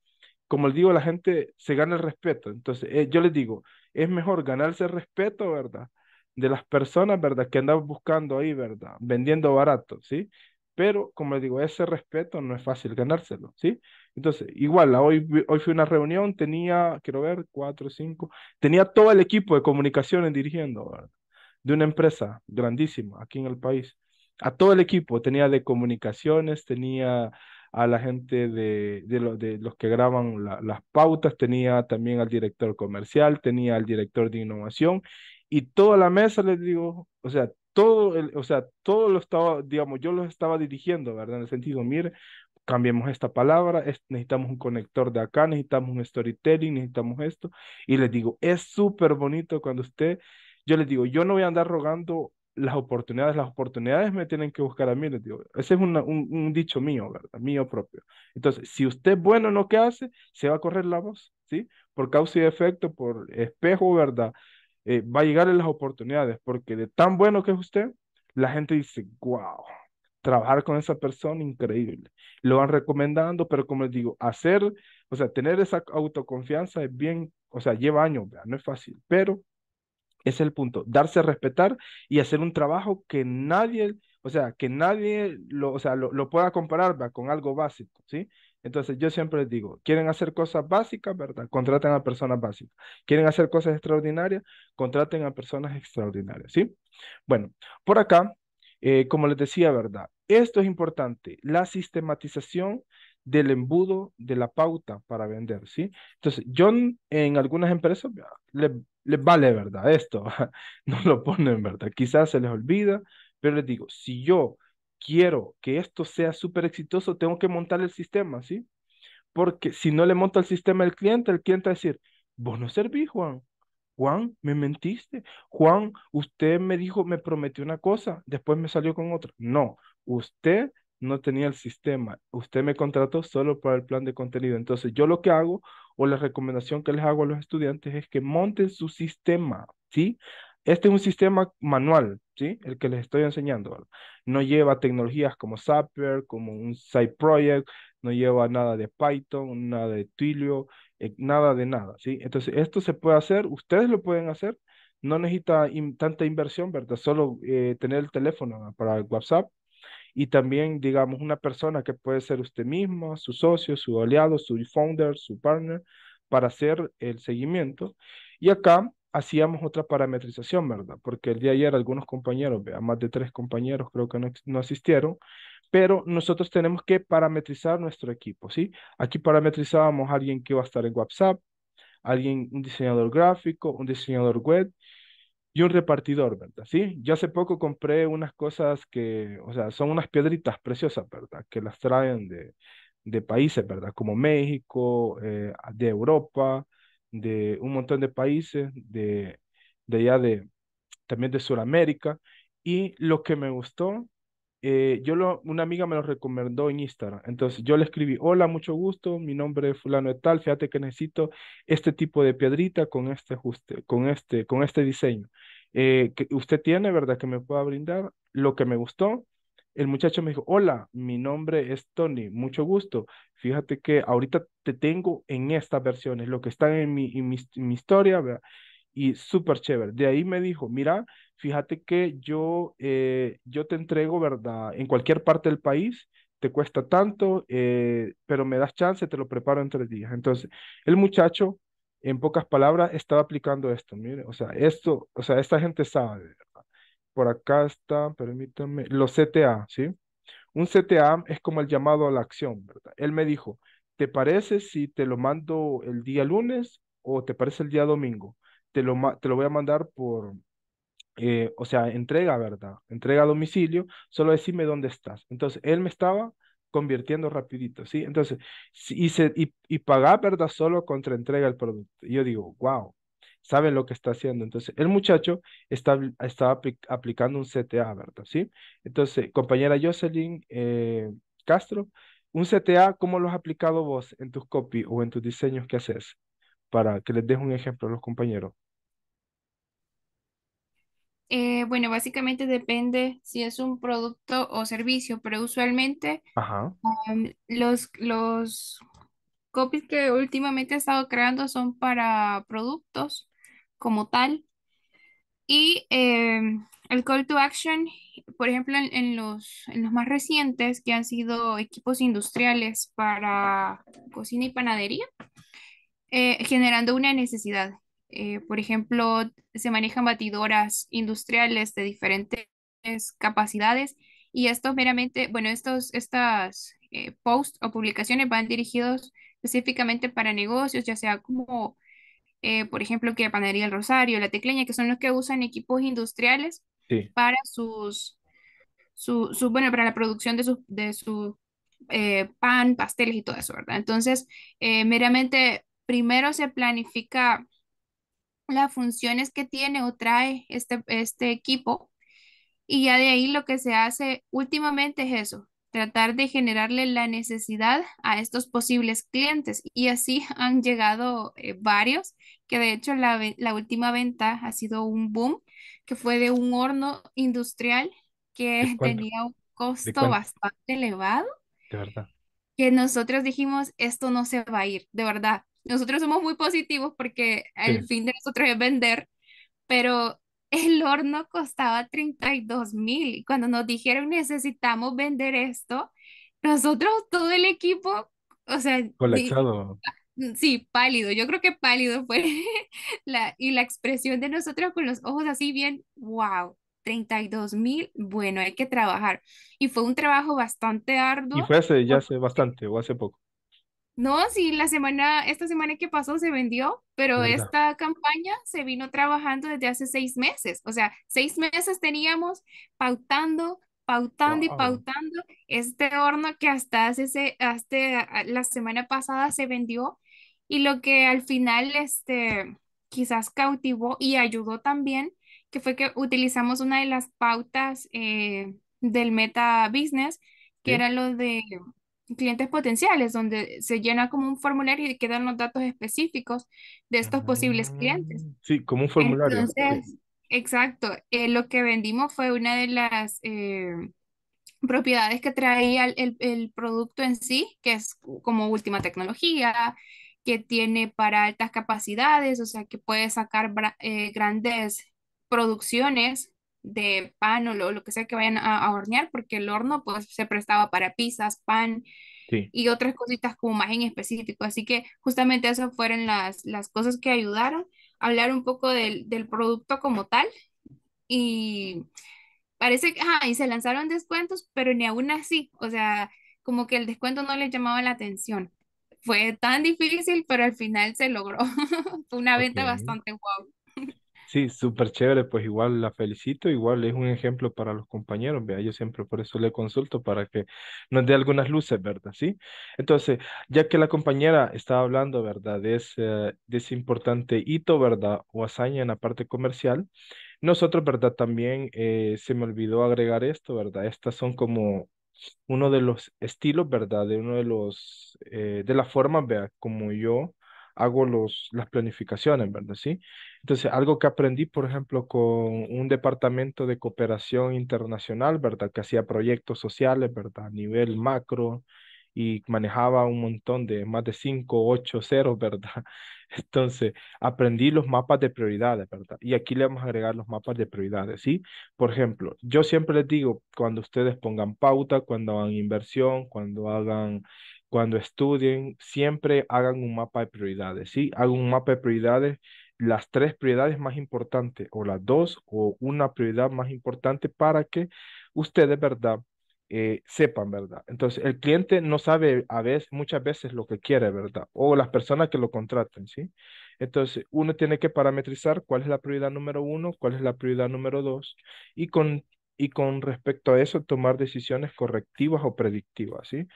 como les digo, la gente se gana el respeto. Entonces, eh, yo les digo, es mejor ganarse el respeto, ¿verdad? De las personas, ¿verdad? Que andan buscando ahí, ¿verdad? Vendiendo barato, ¿sí? Pero, como les digo, ese respeto no es fácil ganárselo, ¿sí? Entonces, igual, hoy, hoy fui a una reunión, tenía, quiero ver, cuatro, cinco, tenía todo el equipo de comunicaciones dirigiendo, ¿verdad? De una empresa grandísima aquí en el país. A todo el equipo, tenía de comunicaciones, tenía a la gente de, de, de los que graban las pautas, tenía también al director comercial, tenía al director de innovación y toda la mesa, les digo, o sea, todo, el, o sea, todo lo estaba, digamos, yo los estaba dirigiendo, ¿verdad? En el sentido, mire, cambiemos esta palabra, necesitamos un conector de acá, necesitamos un storytelling, necesitamos esto. Y les digo, es súper bonito cuando usted, yo les digo, yo no voy a andar rogando las oportunidades, las oportunidades me tienen que buscar a mí, les digo. Ese es un, un, dicho mío, ¿verdad? Mío propio. Entonces, si usted es bueno en lo que hace, se va a correr la voz, ¿sí? Por causa y efecto, por espejo, ¿verdad? Eh, va a llegar en las oportunidades, porque de tan bueno que es usted, la gente dice, wow, trabajar con esa persona, increíble. Lo van recomendando, pero como les digo, hacer, o sea, tener esa autoconfianza es bien, o sea, lleva años, ¿verdad? No es fácil, pero es el punto, darse a respetar y hacer un trabajo que nadie, o sea, que nadie lo, o sea, lo, pueda comparar con algo básico, ¿sí? Entonces yo siempre les digo, quieren hacer cosas básicas, ¿verdad? Contraten a personas básicas. Quieren hacer cosas extraordinarias, contraten a personas extraordinarias, ¿sí? Bueno, por acá, eh, como les decía, ¿verdad? Esto es importante, la sistematización del embudo de la pauta para vender, ¿sí? Entonces, yo en algunas empresas les, vale, ¿verdad? Esto, no lo ponen, ¿verdad? Quizás se les olvida, pero les digo, si yo quiero que esto sea súper exitoso, tengo que montar el sistema, ¿sí? Porque si no le monto el sistema al cliente, el cliente va a decir, vos no servís, Juan. Juan, me mentiste. Juan, usted me dijo, me prometió una cosa, después me salió con otra. No, usted no tenía el sistema. Usted me contrató solo para el plan de contenido. Entonces, yo lo que hago o la recomendación que les hago a los estudiantes es que monten su sistema, ¿sí? Este es un sistema manual, ¿sí? El que les estoy enseñando. No lleva tecnologías como Zapier, como un side project, no lleva nada de Python, nada de Twilio, eh, nada de nada, ¿sí? Entonces, esto se puede hacer, ustedes lo pueden hacer, no necesita tanta inversión, ¿verdad? Solo eh, tener el teléfono para WhatsApp y también, digamos, una persona que puede ser usted mismo, su socio, su aliado, su founder, su partner, para hacer el seguimiento. Y acá hacíamos otra parametrización, ¿verdad? Porque el día de ayer algunos compañeros, vea, más de tres compañeros creo que no, asistieron, pero nosotros tenemos que parametrizar nuestro equipo, ¿sí? Aquí parametrizábamos a alguien que va a estar en WhatsApp, alguien, un diseñador gráfico, un diseñador web, y un repartidor, ¿verdad? Sí, yo hace poco compré unas cosas que, o sea, son unas piedritas preciosas, ¿verdad? Que las traen de, de países, ¿verdad? Como México, eh, de Europa, de un montón de países, de, de allá de, también de Sudamérica. Y lo que me gustó eh, yo lo, una amiga me lo recomendó en Instagram. Entonces yo le escribí, hola, mucho gusto, mi nombre es fulano de tal, fíjate que necesito este tipo de piedrita con este ajuste, con este, con este diseño. Eh, que usted tiene, ¿verdad? Que me pueda brindar lo que me gustó. El muchacho me dijo, hola, mi nombre es Tony, mucho gusto. Fíjate que ahorita te tengo en estas versiones, lo que está en mi, mi, en mi historia, ¿verdad? y súper chévere. De ahí me dijo, mira, fíjate que yo, eh, yo te entrego, ¿verdad? En cualquier parte del país, te cuesta tanto, eh, pero me das chance, te lo preparo en tres días. Entonces, el muchacho, en pocas palabras, estaba aplicando esto, mire, o sea, esto, o sea, esta gente sabe, Por acá está, permítanme, los CTA, ¿sí? Un CTA es como el llamado a la acción, ¿verdad? Él me dijo, ¿te parece si te lo mando el día lunes o te parece el día domingo? te lo, te lo voy a mandar por, eh, o sea, entrega, ¿verdad? Entrega a domicilio, solo decime dónde estás. Entonces, él me estaba convirtiendo rapidito, ¿sí? Entonces, y, y, y pagar, ¿verdad? Solo contra entrega el producto. Y yo digo, wow, saben lo que está haciendo. Entonces, el muchacho estaba aplicando un CTA, ¿verdad? ¿Sí? Entonces, compañera Jocelyn eh, Castro, un CTA, ¿cómo lo has aplicado vos en tus copy o en tus diseños que haces? para que les deje un ejemplo a los compañeros? Eh, bueno, básicamente depende si es un producto o servicio, pero usualmente los, los copies que últimamente he estado creando son para productos como tal. Y em, el call to action, por ejemplo, en, los, en los más recientes que han sido equipos industriales para cocina y panadería, eh, generando una necesidad. Eh, por ejemplo, se manejan batidoras industriales de diferentes capacidades y estos meramente, bueno, estos, estas eh, posts o publicaciones van dirigidos específicamente para negocios, ya sea como, por ejemplo, que Panadería El Rosario, La Tecleña, que son los que usan equipos industriales para sus, su, bueno, para la producción de su, pan, pasteles y todo eso, ¿verdad? Entonces, meramente primero se planifica las funciones que tiene o trae este, este, equipo y ya de ahí lo que se hace últimamente es eso, tratar de generarle la necesidad a estos posibles clientes. Y así han llegado eh, varios, que de hecho la, la, última venta ha sido un boom, que fue de un horno industrial que tenía un costo bastante elevado. De verdad. Que nosotros dijimos, esto no se va a ir, de verdad. Nosotros somos muy positivos porque el fin de nosotros es vender, pero el horno costaba 32 mil y cuando nos dijeron necesitamos vender esto, nosotros todo el equipo, o sea... Mm, sí, pálido, yo creo que pálido fue la, y la expresión de nosotros con los ojos así bien, wow, 32 mil, bueno, hay que trabajar. Y fue un trabajo bastante arduo. Y fue hace, ya hace bastante o hace poco. No, sí, la semana, esta semana que pasó se vendió, pero esta campaña se vino trabajando desde hace seis meses. O sea, seis meses teníamos pautando, pautando y pautando este horno que hasta hace, hasta ah, la semana pasada se vendió y lo que al final, este, quizás cautivó y ayudó también, que fue que utilizamos una de las pautas eh, del meta business, que era lo de clientes potenciales, donde se llena como un formulario y quedan los datos específicos de estos posibles clientes. Ah, sí, como un formulario. exacto, eh, lo que vendimos fue una de las eh, propiedades que traía el, producto en sí, que es como última tecnología, que tiene para altas capacidades, o sea, que puede sacar eh, grandes producciones de pan o lo, que sea que vayan a, hornear, porque el horno pues se prestaba para pizzas, pan y otras cositas como más en específico. Así que justamente esas fueron las, las cosas que ayudaron. a Hablar un poco del, producto como tal y parece que, ah, se lanzaron descuentos, pero ni aún así, o sea, como que el descuento no les llamaba la atención. Fue tan difícil, pero al final se logró. una venta bastante guau. Sí, súper chévere, pues igual la felicito, igual es un ejemplo para los compañeros, vea, yo siempre por eso le consulto para que nos dé algunas luces, ¿verdad? Sí. Entonces, ya que la compañera estaba hablando, ¿verdad? De ese, eh, importante hito, ¿verdad? O hazaña en la parte comercial, nosotros, ¿verdad? También eh, se me olvidó agregar esto, ¿verdad? Estas son como uno de los estilos, ¿verdad? De uno de los, eh, de la forma, vea, como yo hago los, las planificaciones, ¿verdad? Sí. Entonces, algo que aprendí, por ejemplo, con un departamento de cooperación internacional, ¿verdad? Que hacía proyectos sociales, ¿verdad? A nivel macro y manejaba un montón de más de 5, 8 0, ¿verdad? Entonces, aprendí los mapas de prioridades, ¿verdad? Y aquí le vamos a agregar los mapas de prioridades, ¿sí? Por ejemplo, yo siempre les digo, cuando ustedes pongan pauta, cuando hagan inversión, cuando hagan cuando estudien, siempre hagan un mapa de prioridades, ¿sí? Hagan un mapa de prioridades, las tres prioridades más importantes o las dos o una prioridad más importante para que ustedes, ¿verdad? Eh, sepan, ¿verdad? Entonces, el cliente no sabe a veces, muchas veces lo que quiere, ¿verdad? O las personas que lo contraten, ¿sí? Entonces, uno tiene que parametrizar cuál es la prioridad número uno, cuál es la prioridad número dos, y con, y con respecto a eso, tomar decisiones correctivas o predictivas, ¿sí?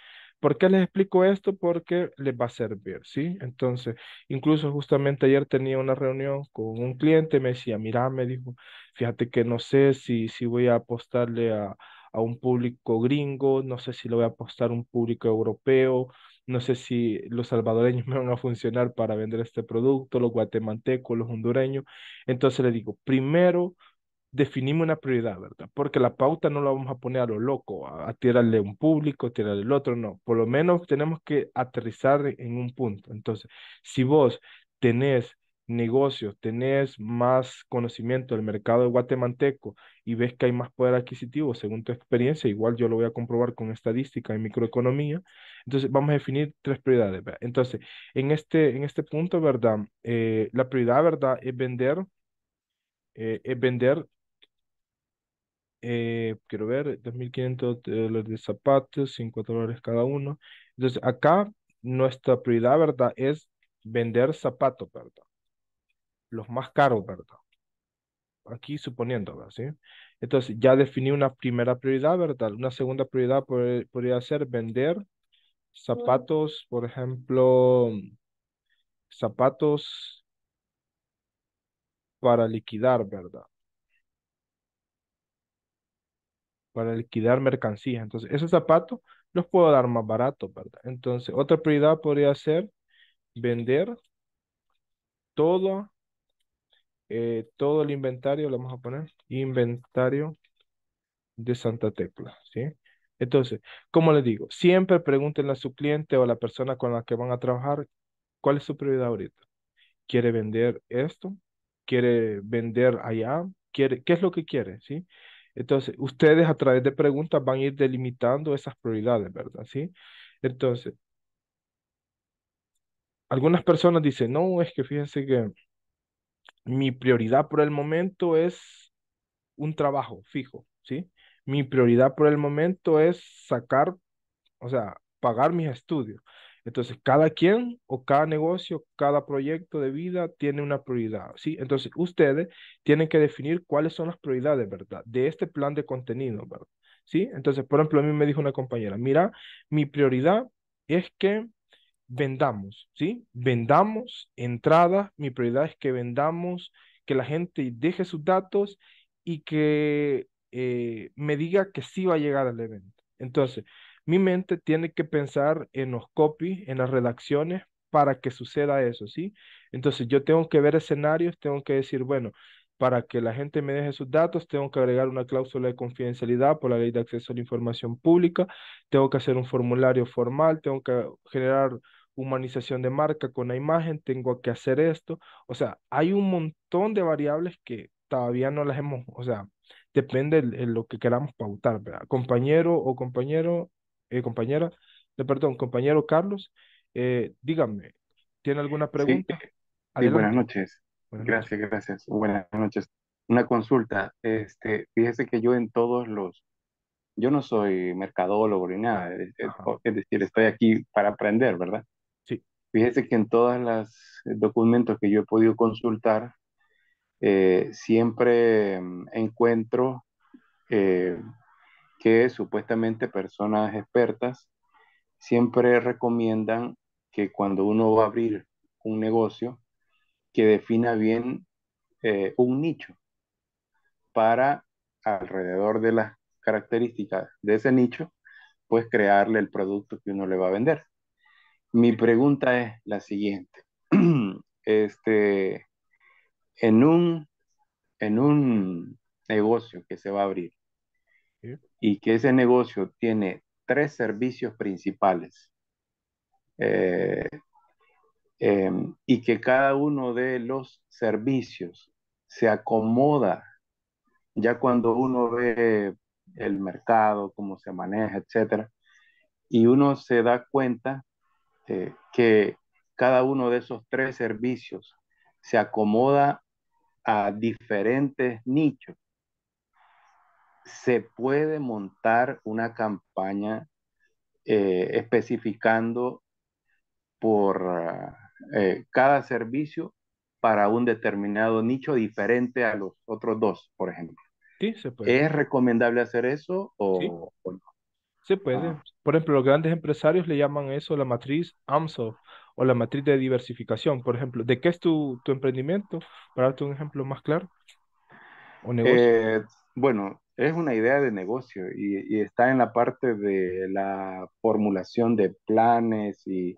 ¿Por qué les explico esto? Porque les va a servir, ¿sí? Entonces, incluso justamente ayer tenía una reunión con un cliente, me decía, mira, me dijo, fíjate que no sé si, si voy a apostarle a, a un público gringo, no sé si lo voy a apostar a un público europeo, no sé si los salvadoreños me van a funcionar para vender este producto, los guatemaltecos, los hondureños. Entonces le digo, primero definimos una prioridad, ¿verdad? Porque la pauta no la vamos a poner a lo loco, a, tirarle un público, tirarle el otro, no. Por lo menos tenemos que aterrizar e, en un punto. Entonces, si vos tenés negocios, tenés más conocimiento del mercado guatemalteco y ves que hay más poder adquisitivo según tu experiencia, igual yo lo voy a comprobar con estadística y microeconomía, entonces vamos a definir tres prioridades. ¿verdad? Entonces, en este, en este punto, ¿verdad? Eh, la prioridad, ¿verdad? Es vender, eh, es vender eh, quiero ver, 2.500 dólares de zapatos, $5 dólares cada uno. Entonces, acá nuestra prioridad, ¿verdad? Es vender zapatos, ¿verdad? Los más caros, ¿verdad? Aquí suponiendo, ¿Sí? Entonces, ya definí una primera prioridad, ¿verdad? Una segunda prioridad podría ser vender zapatos, por ejemplo, zapatos para liquidar, ¿verdad? para liquidar mercancías. Entonces, esos zapatos los puedo dar más barato, ¿verdad? Entonces, otra prioridad podría ser vender todo, eh, todo el inventario, lo vamos a poner, inventario de Santa Tecla, ¿sí? Entonces, como les digo, siempre pregúntenle a su cliente o a la persona con la que van a trabajar, ¿cuál es su prioridad ahorita? ¿Quiere vender esto? ¿Quiere vender allá? ¿Quiere, ¿Qué es lo que quiere? ¿Sí? Entonces, ustedes a través de preguntas van a ir delimitando esas prioridades, ¿verdad? ¿Sí? Entonces, algunas personas dicen, no, es que fíjense que mi prioridad por el momento es un trabajo fijo, ¿sí? Mi prioridad por el momento es sacar, o sea, pagar mis estudios. Entonces, cada quien o cada negocio, cada proyecto de vida tiene una prioridad, ¿sí? Entonces, ustedes tienen que definir cuáles son las prioridades, ¿verdad? De este plan de contenido, ¿verdad? ¿Sí? Entonces, por ejemplo, a mí me dijo una compañera, mira, mi prioridad es que vendamos, ¿sí? Vendamos entradas, mi prioridad es que vendamos, que la gente deje sus datos y que eh, me diga que sí va a llegar al evento. Entonces, mi mente tiene que pensar en los copies, en las redacciones, para que suceda eso, ¿sí? Entonces yo tengo que ver escenarios, tengo que decir, bueno, para que la gente me deje sus datos, tengo que agregar una cláusula de confidencialidad por la ley de acceso a la información pública, tengo que hacer un formulario formal, tengo que generar humanización de marca con la imagen, tengo que hacer esto. O sea, hay un montón de variables que todavía no las hemos, o sea, depende de lo que queramos pautar, ¿verdad? Compañero o compañero, eh, compañera, perdón, compañero Carlos, díganme eh, dígame, ¿tiene alguna pregunta? Sí, buenas noches. gracias, gracias. Buenas noches. Una consulta. Este, fíjese que yo en todos los, yo no soy mercadólogo ni nada, es, decir, estoy aquí para aprender, ¿verdad? Sí. Fíjese que en todos los eh, documentos que yo he podido consultar, siempre mm, encuentro eh, que supuestamente personas expertas siempre recomiendan que cuando uno va a abrir un negocio, que defina bien eh, un nicho para alrededor de las características de ese nicho, pues crearle el producto que uno le va a vender. Mi pregunta es la siguiente. Este, en un, en un negocio que se va a abrir, y que ese negocio tiene tres servicios principales eh, eh, y que cada uno de los servicios se acomoda ya cuando uno ve el mercado, cómo se maneja, etc., y uno se da cuenta eh, que cada uno de esos tres servicios se acomoda a diferentes nichos se puede montar una campaña eh, especificando por eh, cada servicio para un determinado nicho diferente a los otros dos, por ejemplo. se puede. ¿Es recomendable hacer eso o, no? Se puede. Ah. Por ejemplo, los grandes empresarios le llaman eso la matriz AMSOF o la matriz de diversificación. Por ejemplo, ¿de qué es tu, emprendimiento? Para darte un ejemplo más claro. Eh, bueno, es una idea de negocio y, está en la parte de la formulación de planes y,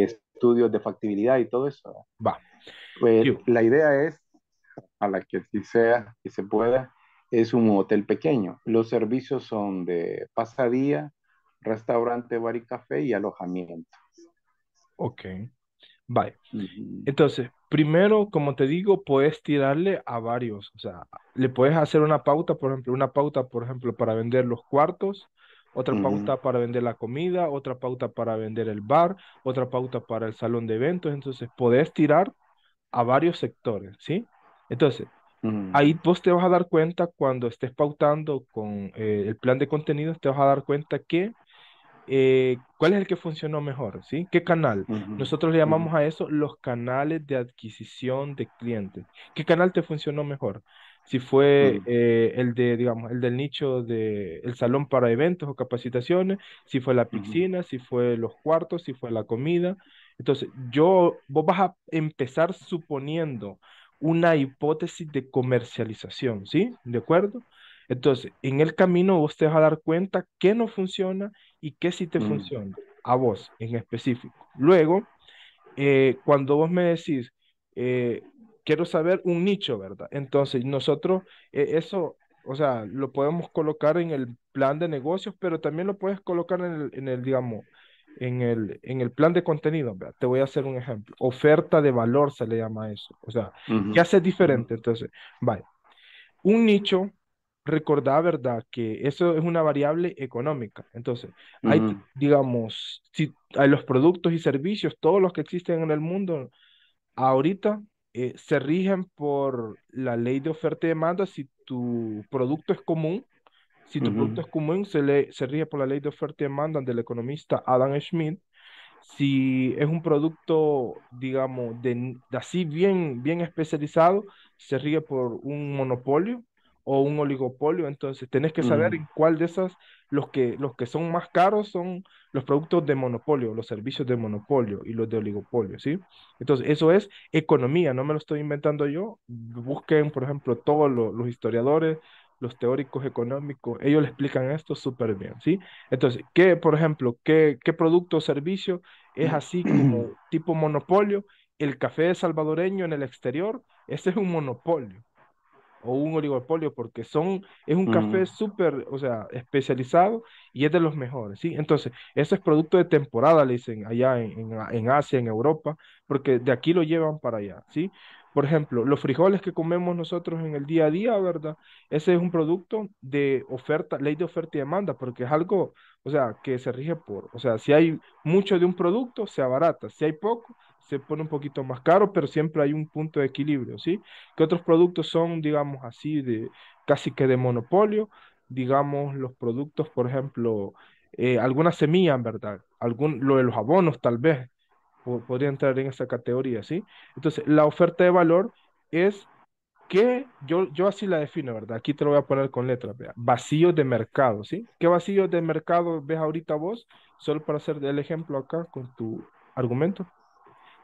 estudios de factibilidad y todo eso. Va. Pues, la idea es, a la que sea, que se pueda, es un hotel pequeño. Los servicios son de pasadía, restaurante, bar y café y alojamiento. Ok. Vale. Entonces, primero, como te digo, puedes tirarle a varios. O sea, le puedes hacer una pauta, por ejemplo, una pauta, por ejemplo, para vender los cuartos, otra pauta para vender la comida, otra pauta para vender el bar, otra pauta para el salón de eventos. Entonces, puedes tirar a varios sectores, ¿sí? Entonces, ahí vos te vas a dar cuenta cuando estés pautando con eh, el plan de contenidos, te vas a dar cuenta que eh, cuál es el que funcionó mejor, ¿sí? ¿Qué canal? Nosotros le llamamos a eso los canales de adquisición de clientes. ¿Qué canal te funcionó mejor? Si fue mm. eh, el de, digamos, el del nicho de el salón para eventos o capacitaciones, si fue la piscina, si fue los cuartos, si fue la comida. Entonces, yo, vos vas a empezar suponiendo una hipótesis de comercialización, ¿sí? ¿De acuerdo? Entonces, en el camino vos te vas a dar cuenta qué no funciona y qué sí te mm. funciona a vos en específico. Luego, eh, cuando vos me decís, eh, quiero saber un nicho, ¿verdad? Entonces, nosotros e, eso, o sea, lo podemos colocar en el plan de negocios, pero también lo puedes colocar en el, digamos, en el, en el plan de contenido, ¿verdad? Te voy a hacer un ejemplo. Oferta de valor se le llama eso. O sea, ¿qué hace diferente? Entonces, vaya, un nicho recordar, ¿verdad? Que eso es una variable económica. Entonces, hay, digamos, si, hay los productos y servicios, todos los que existen en el mundo, ahorita eh, se rigen por la ley de oferta y demanda. Si tu producto es común, si tu producto es común, se, le, se rige por la ley de oferta y demanda del economista Adam Schmidt. Si es un producto, digamos, de, de así bien, bien especializado, se rige por un monopolio o un oligopolio, entonces tenés que saber mm. cuál de esas, los que, los que son más caros son los productos de monopolio, los servicios de monopolio y los de oligopolio, ¿sí? Entonces, eso es economía, no me lo estoy inventando yo, busquen, por ejemplo, todos los historiadores, los teóricos económicos, ellos le explican esto súper bien, ¿sí? Entonces, ¿qué, por ejemplo, qué, qué producto o servicio es mm. así como tipo monopolio? El café salvadoreño en el exterior, ese es un monopolio o un oligopolio, porque son, es un café mm. súper, o sea, especializado y es de los mejores, ¿sí? Entonces, eso es producto de temporada, le dicen, allá en, en, Asia, en Europa, porque de aquí lo llevan para allá, ¿sí? Por ejemplo, los frijoles que comemos nosotros en el día a día, ¿verdad? Ese es un producto de oferta, ley de oferta y demanda, porque es algo, o sea, que se rige por, o sea, si hay mucho de un producto, se abarata, si hay poco, se pone un poquito más caro, pero siempre hay un punto de equilibrio, ¿sí? Que otros productos son, digamos así, de casi que de monopolio, digamos los productos, por ejemplo, eh, algunas semillas, ¿verdad? Algún, lo de los abonos tal vez podría entrar en esa categoría, ¿sí? Entonces, la oferta de valor es que yo, yo así la defino, ¿verdad? Aquí te lo voy a poner con letras, vea. Vacío de mercado, ¿sí? ¿Qué vacío de mercado ves ahorita vos? Solo para hacer el ejemplo acá con tu argumento.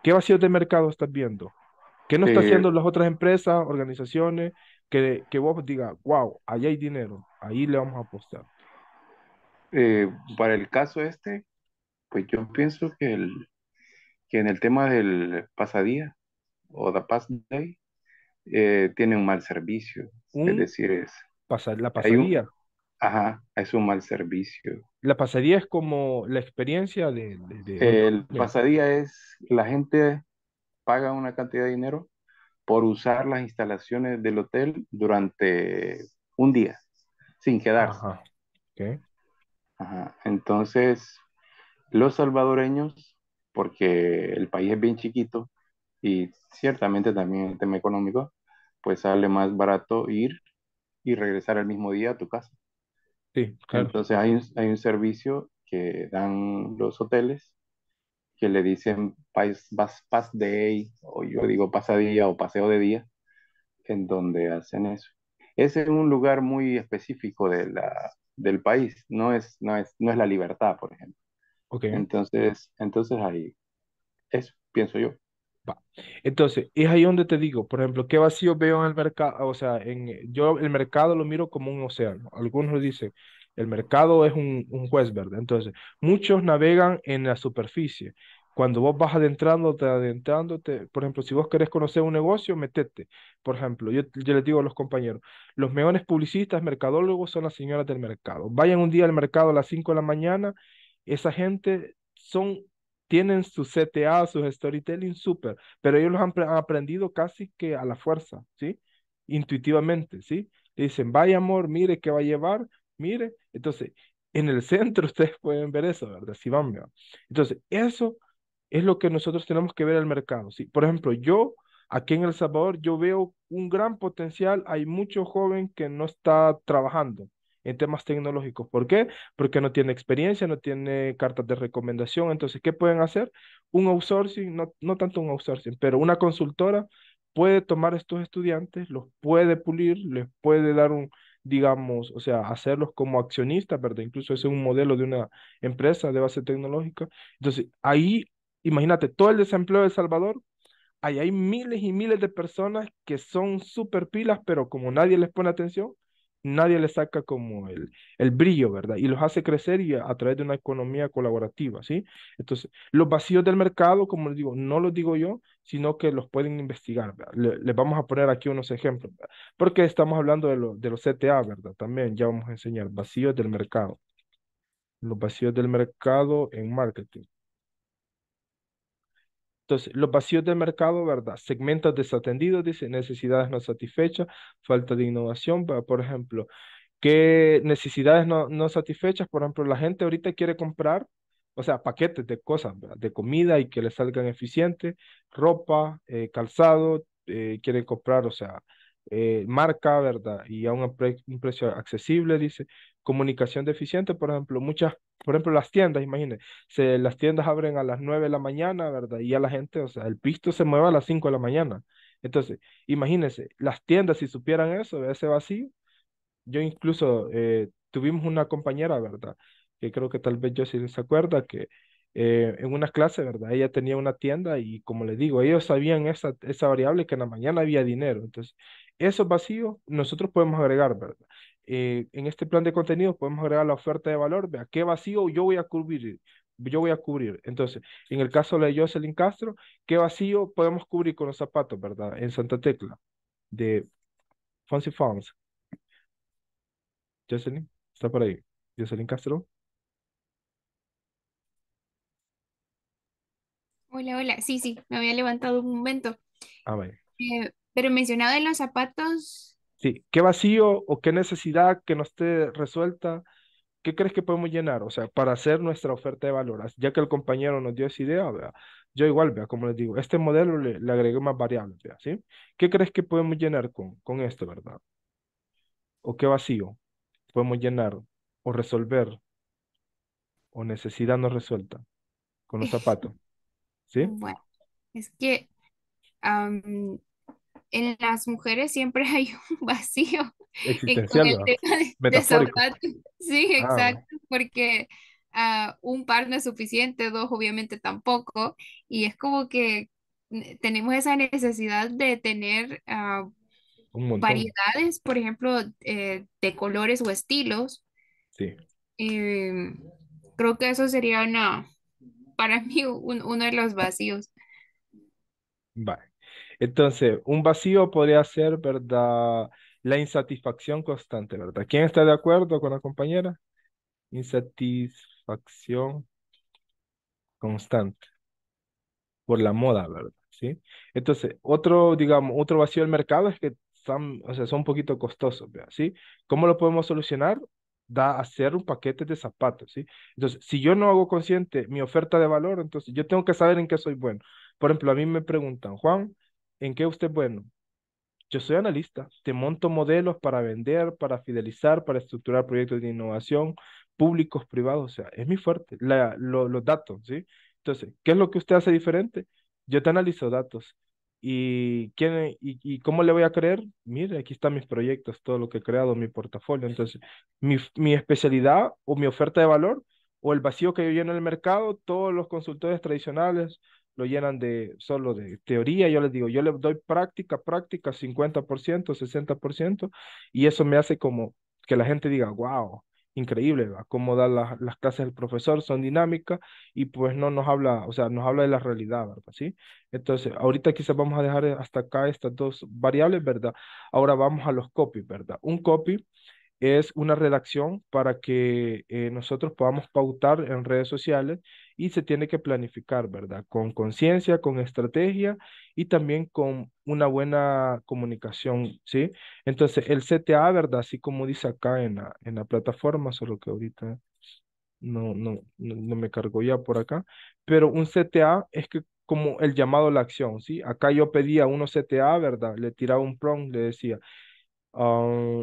¿Qué vacío de mercado estás viendo? ¿Qué no está haciendo eh, las otras empresas, organizaciones, que, vos digas, wow, allá hay dinero, ahí le vamos a apostar? Eh, para el caso este, pues yo pienso que, el, en el tema del pasadía o the past day, eh, tiene un mal servicio. Es decir, es, la pasadía. Ajá, es un mal servicio. La pasadía es como la experiencia de... El pasadía es, la gente paga una cantidad de dinero por usar las instalaciones del hotel durante un día, sin quedarse. Ajá. Entonces, los salvadoreños, porque el país es bien chiquito y ciertamente también el tema económico, pues sale más barato ir y regresar el mismo día a tu casa. Entonces hay un, servicio que dan los hoteles que le dicen pas pass, pass day, o yo digo pasadía o paseo de día, en donde hacen eso. Es en un lugar muy específico del país, no es, no, es, no es la libertad, por ejemplo. Entonces, entonces ahí, eso pienso yo. Entonces, es ahí donde te digo, por ejemplo, ¿qué vacío veo en el mercado? O sea, en, eh, yo el mercado lo miro como un océano. Algunos dicen, el mercado es un, un juez verde. Entonces, muchos navegan en la superficie. Cuando vos vas adentrándote, adentrándote, por ejemplo, si vos querés conocer un negocio, metete. Por ejemplo, yo, yo les digo a los compañeros, los mejores publicistas, mercadólogos son las señoras del mercado. Vayan un día al mercado a las 5 de la mañana, esa gente son tienen su CTA, su storytelling súper, pero ellos los han, aprendido casi que a la fuerza, ¿sí? Intuitivamente, ¿sí? Le dicen, vaya amor, mire qué va a llevar, mire. Entonces, en el centro ustedes pueden ver eso, ¿verdad? Si van, Entonces, eso es lo que nosotros tenemos que ver al mercado, ¿sí? Por ejemplo, yo aquí en El Salvador, yo veo un gran potencial, hay mucho joven que no está trabajando, en temas tecnológicos. ¿Por qué? Porque no tiene experiencia, no tiene cartas de recomendación. Entonces, ¿qué pueden hacer? Un outsourcing, no, tanto un outsourcing, pero una consultora puede tomar estos estudiantes, los puede pulir, les puede dar un, digamos, o sea, hacerlos como accionistas, ¿verdad? Incluso es un modelo de una empresa de base tecnológica. Entonces, ahí, imagínate, todo el desempleo de El Salvador, ahí hay miles y miles de personas que son súper pilas, pero como nadie les pone atención, nadie le saca como el, el brillo, ¿verdad? Y los hace crecer y a, través de una economía colaborativa, ¿sí? Entonces, los vacíos del mercado, como les digo, no los digo yo, sino que los pueden investigar, ¿verdad? Le, les vamos a poner aquí unos ejemplos, ¿verdad? Porque estamos hablando de, de los CTA, ¿verdad? También ya vamos a enseñar vacíos del mercado. Los vacíos del mercado en marketing. Entonces, los vacíos del mercado, ¿verdad? Segmentos desatendidos, dice, necesidades no satisfechas, falta de innovación, por ejemplo, ¿qué necesidades no, no satisfechas? Por ejemplo, la gente ahorita quiere comprar, o sea, paquetes de cosas, de comida y que le salgan eficientes, ropa, eh, calzado, eh, quiere comprar, o sea, eh, marca, ¿verdad? Y a un, precio accesible, dice. Comunicación deficiente, por ejemplo, muchas, por ejemplo, las tiendas, imagínense, las tiendas abren a las 9 de la mañana, ¿verdad? Y ya la gente, o sea, el pisto se mueve a las 5 de la mañana. Entonces, imagínense, las tiendas, si supieran eso, ese vacío, yo incluso eh, tuvimos una compañera, ¿verdad? Que creo que tal vez yo sí se acuerda, que eh, en una clase, ¿verdad? Ella tenía una tienda y como les digo, ellos sabían esa, esa variable que en la mañana había dinero. Entonces, esos vacíos nosotros podemos agregar, ¿verdad? Eh, en este plan de contenidos podemos agregar la oferta de valor, vea, qué vacío yo voy a cubrir, yo voy a cubrir. Entonces, en el caso de Jocelyn Castro, qué vacío podemos cubrir con los zapatos, ¿verdad? En Santa Tecla, de Fancy Farms. Jocelyn, está por ahí. Jocelyn Castro. Hola, hola. Sí, sí, me había levantado un momento. Ah, a ver. Eh, pero mencionado en los zapatos. Sí, qué vacío o qué necesidad que no esté resuelta, ¿qué crees que podemos llenar? O sea, para hacer nuestra oferta de valor, ya que el compañero nos dio esa idea, yo igual, ¿verdad? como les digo, este modelo le, agregué más variables, ¿sí? ¿Qué crees que podemos llenar con, con esto, verdad? ¿O qué vacío podemos llenar o resolver o necesidad no resuelta con los zapatos? ¿Sí? Bueno, es que en las mujeres siempre hay un vacío Existencial, Sí, ah, exacto, porque ah, un par no es suficiente, dos obviamente tampoco, y es como que tenemos esa necesidad de tener ah, variedades, por ejemplo, eh, de colores o estilos. Em, creo que eso sería una, para mí, uno de los vacíos. Vale. Entonces, un vacío podría ser, ¿verdad? La insatisfacción constante, ¿verdad? ¿Quién está de acuerdo con la compañera? Insatisfacción constante por la moda, ¿verdad? ¿Sí? Entonces, otro, digamos, otro vacío del mercado es que son, o sea, son un poquito costosos, ¿verdad? ¿Sí? ¿Cómo lo podemos solucionar? Da hacer un paquete de zapatos, ¿sí? Entonces, si yo no hago consciente mi oferta de valor, entonces yo tengo que saber en qué soy bueno. Por ejemplo, a mí me preguntan, Juan, ¿En qué usted bueno? Yo soy analista, te monto modelos para vender, para fidelizar, para estructurar proyectos de innovación públicos, privados, o sea, es mi fuerte, la, los datos, ¿sí? Entonces, ¿qué es lo que usted hace diferente? Yo te analizo datos. ¿Y, quién, y, cómo le voy a creer? Mire, aquí están mis proyectos, todo lo que he creado, mi portafolio. Entonces, mi, mi especialidad o mi oferta de valor o el vacío que yo lleno en el mercado, todos los consultores tradicionales, lo llenan de solo de teoría, yo les digo, yo les doy práctica, práctica, 50%, 60%, y eso me hace como que la gente diga, wow, increíble, ¿va? cómo da las clases del profesor, son dinámicas y pues no nos habla, o sea, nos habla de la realidad, ¿verdad? ¿Sí? Entonces, ahorita quizás vamos a dejar hasta acá estas dos variables, ¿verdad? Ahora vamos a los copies, ¿verdad? Un copy es una redacción para que eh, nosotros podamos pautar en redes sociales y se tiene que planificar, ¿verdad? Con conciencia, con estrategia y también con una buena comunicación, ¿sí? Entonces, el CTA, ¿verdad? Así como dice acá en la, en la plataforma, solo que ahorita no, no, no, me cargo ya por acá, pero un CTA es que como el llamado a la acción, ¿sí? Acá yo pedía uno CTA, ¿verdad? Le tiraba un prompt, le decía,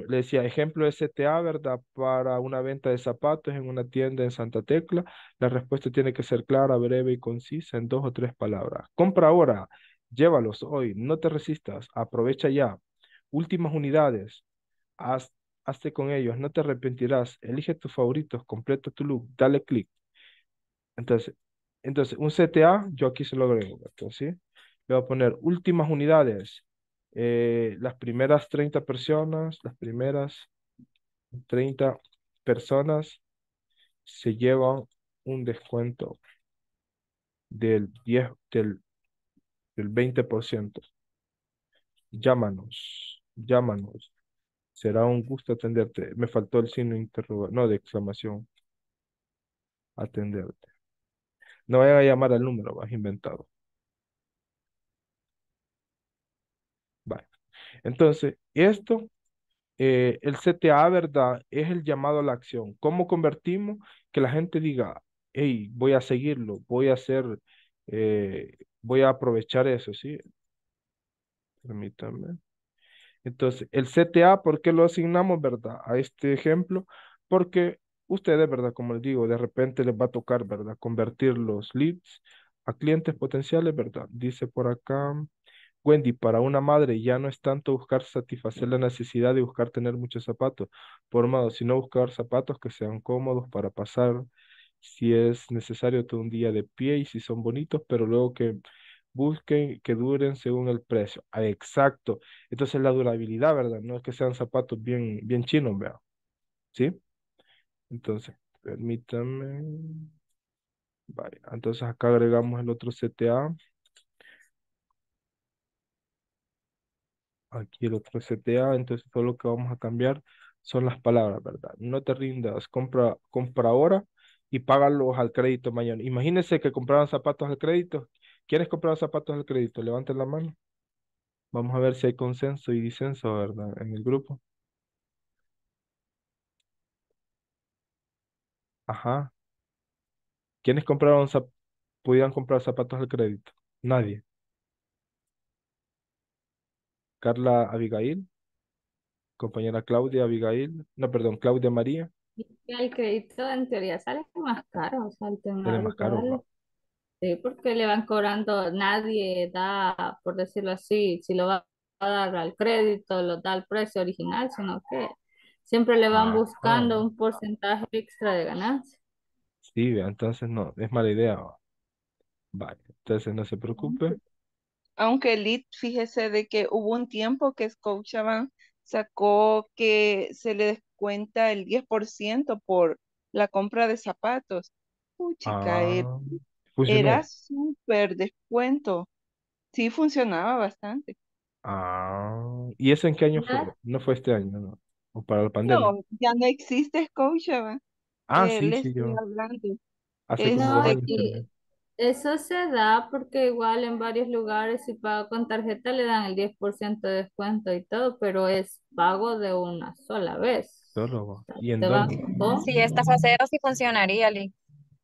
le decía, ejemplo CTA ¿verdad? Para una venta de zapatos en una tienda en Santa Tecla, la respuesta tiene que ser clara, breve y concisa en dos o tres palabras. Compra ahora, llévalos hoy, no te resistas, aprovecha ya. Últimas unidades, hazte con ellos, no te arrepentirás, elige tus favoritos, completa tu look, dale clic. Entonces, entonces, un CTA, yo aquí se lo agrego, ¿sí? Le voy a poner últimas unidades, eh, las primeras 30 personas, las primeras 30 personas se llevan un descuento del 10, del, 20%. Llámanos, llámanos. Será un gusto atenderte. Me faltó el signo interroga, no, de exclamación. Atenderte. No vayan a llamar al número, vas inventado. Entonces, esto, eh, el CTA, ¿verdad? Es el llamado a la acción. ¿Cómo convertimos que la gente diga, hey, voy a seguirlo, voy a hacer, eh, voy a aprovechar eso, ¿sí? Permítanme. Entonces, el CTA, ¿por qué lo asignamos, verdad? A este ejemplo, porque ustedes, ¿verdad? Como les digo, de repente les va a tocar, ¿verdad? Convertir los leads a clientes potenciales, ¿verdad? Dice por acá, Wendy, para una madre ya no es tanto buscar satisfacer la necesidad de buscar tener muchos zapatos formados, sino buscar zapatos que sean cómodos para pasar, si es necesario, todo un día de pie y si son bonitos, pero luego que busquen que duren según el precio. Ah, exacto. Entonces la durabilidad, ¿verdad? No es que sean zapatos bien, bien chinos, ¿verdad? ¿Sí? Entonces, permítanme. Vale, entonces acá agregamos el otro CTA. Aquí el otro CTA, entonces todo lo que vamos a cambiar son las palabras, ¿verdad? No te rindas, compra, compra ahora y págalos al crédito mañana. Imagínense que compraron zapatos al crédito. ¿Quieres comprar zapatos al crédito? Levanten la mano. Vamos a ver si hay consenso y disenso, ¿verdad? En el grupo. Ajá. ¿Quiénes compraron, pudieran comprar zapatos al crédito? Nadie. Carla Abigail, compañera Claudia Abigail, no, perdón, Claudia María. El crédito en teoría sale más caro, Sale más caro, Sí, porque le van cobrando, nadie da, por decirlo así, si lo va a dar al crédito, lo da al precio original, sino que siempre le van ah, buscando ah. un porcentaje extra de ganancia. Sí, entonces no, es mala idea. Vale, entonces no se preocupe aunque Elite, fíjese de que hubo un tiempo que Scotiabank sacó que se le descuenta el 10% por la compra de zapatos. Puchica, ah, e-, era súper descuento. Sí, funcionaba bastante. Ah, ¿y eso en qué año fue? No fue este año, ¿no? O para la pandemia. No, ya no existe Scotiabank. Ah, eh, sí, sí, yo. Hablando. Eso se da porque igual en varios lugares si paga con tarjeta le dan el 10% de descuento y todo, pero es pago de una sola vez. Si ¿Y en dónde? Sí, sí funcionaría, Lee.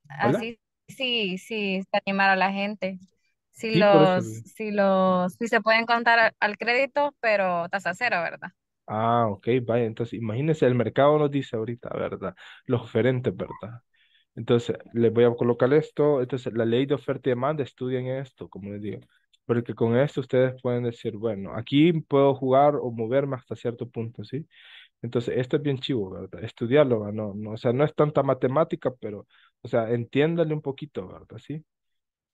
Así sí, sí, se animara a la gente. Si los, si los, si se pueden contar al, crédito, pero tasa cero, ¿verdad? Ah, ok, vaya, entonces imagínense, el mercado nos dice ahorita, ¿verdad? Los oferentes, ¿verdad? Entonces, les voy a colocar esto. Entonces, la ley de oferta y demanda, estudien esto, como les digo. Porque con esto ustedes pueden decir, bueno, aquí puedo jugar o moverme hasta cierto punto, ¿sí? Entonces, esto es bien chivo, ¿verdad? Estudiarlo, No, no, o sea, no es tanta matemática, pero, o sea, entiéndale un poquito, ¿verdad? ¿Sí?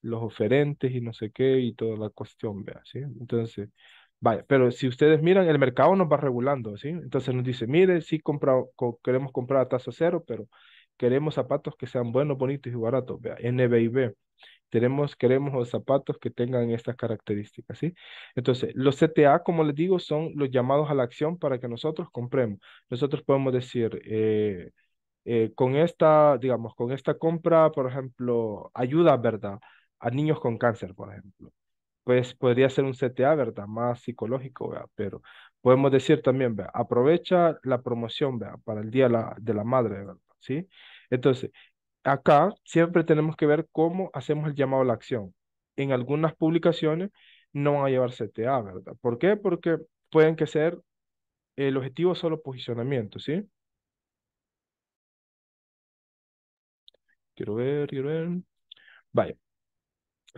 Los oferentes y no sé qué y toda la cuestión, vea ¿Sí? Entonces, Vaya, pero si ustedes miran, el mercado nos va regulando, ¿sí? Entonces nos dice, mire, sí compra, queremos comprar a tasa cero, pero queremos zapatos que sean buenos, bonitos y baratos, vea, NBIB. Tenemos, queremos los zapatos que tengan estas características, ¿sí? Entonces, los CTA, como les digo, son los llamados a la acción para que nosotros compremos. Nosotros podemos decir, eh, eh, con esta, digamos, con esta compra, por ejemplo, ayuda, ¿verdad? A niños con cáncer, por ejemplo. Pues podría ser un CTA, ¿verdad? Más psicológico, ¿verdad? Pero podemos decir también, vea, Aprovecha la promoción, ¿verdad? Para el Día de la, de la Madre, ¿verdad? ¿sí? Entonces, acá siempre tenemos que ver cómo hacemos el llamado a la acción. En algunas publicaciones no van a llevar CTA, ¿verdad? ¿Por qué? Porque pueden que ser el objetivo solo posicionamiento, ¿sí? Quiero ver, quiero ver. Vaya.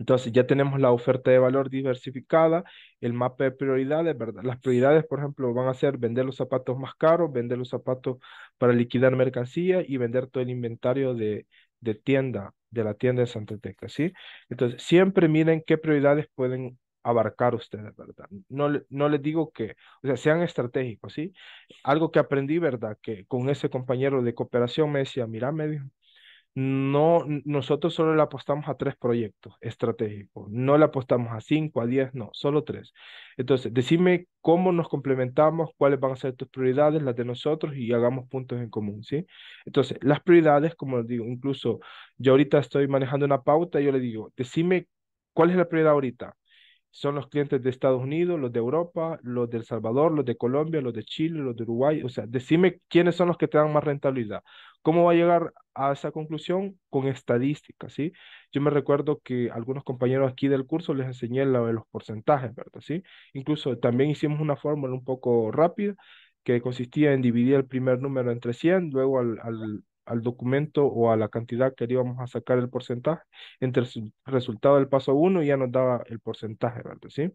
Entonces ya tenemos la oferta de valor diversificada, el mapa de prioridades, ¿verdad? Las prioridades, por ejemplo, van a ser vender los zapatos más caros, vender los zapatos para liquidar mercancía y vender todo el inventario de, tienda, de la tienda de Santa Teca, ¿sí? Entonces, siempre miren qué prioridades pueden abarcar ustedes, ¿verdad? No, no les digo que, o sea, sean estratégicos, ¿sí? Algo que aprendí, ¿verdad? Que con ese compañero de cooperación me decía, mira, me dijo, no, nosotros solo le apostamos a tres proyectos estratégicos, no le apostamos a cinco, a diez, no, solo tres. Entonces, decime cómo nos complementamos, cuáles van a ser tus prioridades, las de nosotros y hagamos puntos en común, ¿sí? Entonces, las prioridades, como les digo, incluso yo ahorita estoy manejando una pauta y yo le digo, decime cuál es la prioridad ahorita. Son los clientes de Estados Unidos, los de Europa, los de El Salvador, los de Colombia, los de Chile, los de Uruguay. O sea, decime quiénes son los que te dan más rentabilidad ¿Cómo va a llegar a esa conclusión? Con estadísticas, ¿sí? Yo me recuerdo que algunos compañeros aquí del curso les enseñé lo de los porcentajes, ¿verdad? ¿Sí? Incluso también hicimos una fórmula un poco rápida que consistía en dividir el primer número entre 100, luego al, documento o a la cantidad que le íbamos a sacar el porcentaje, entre el resultado del paso 1 ya nos daba el porcentaje, ¿verdad? ¿Sí?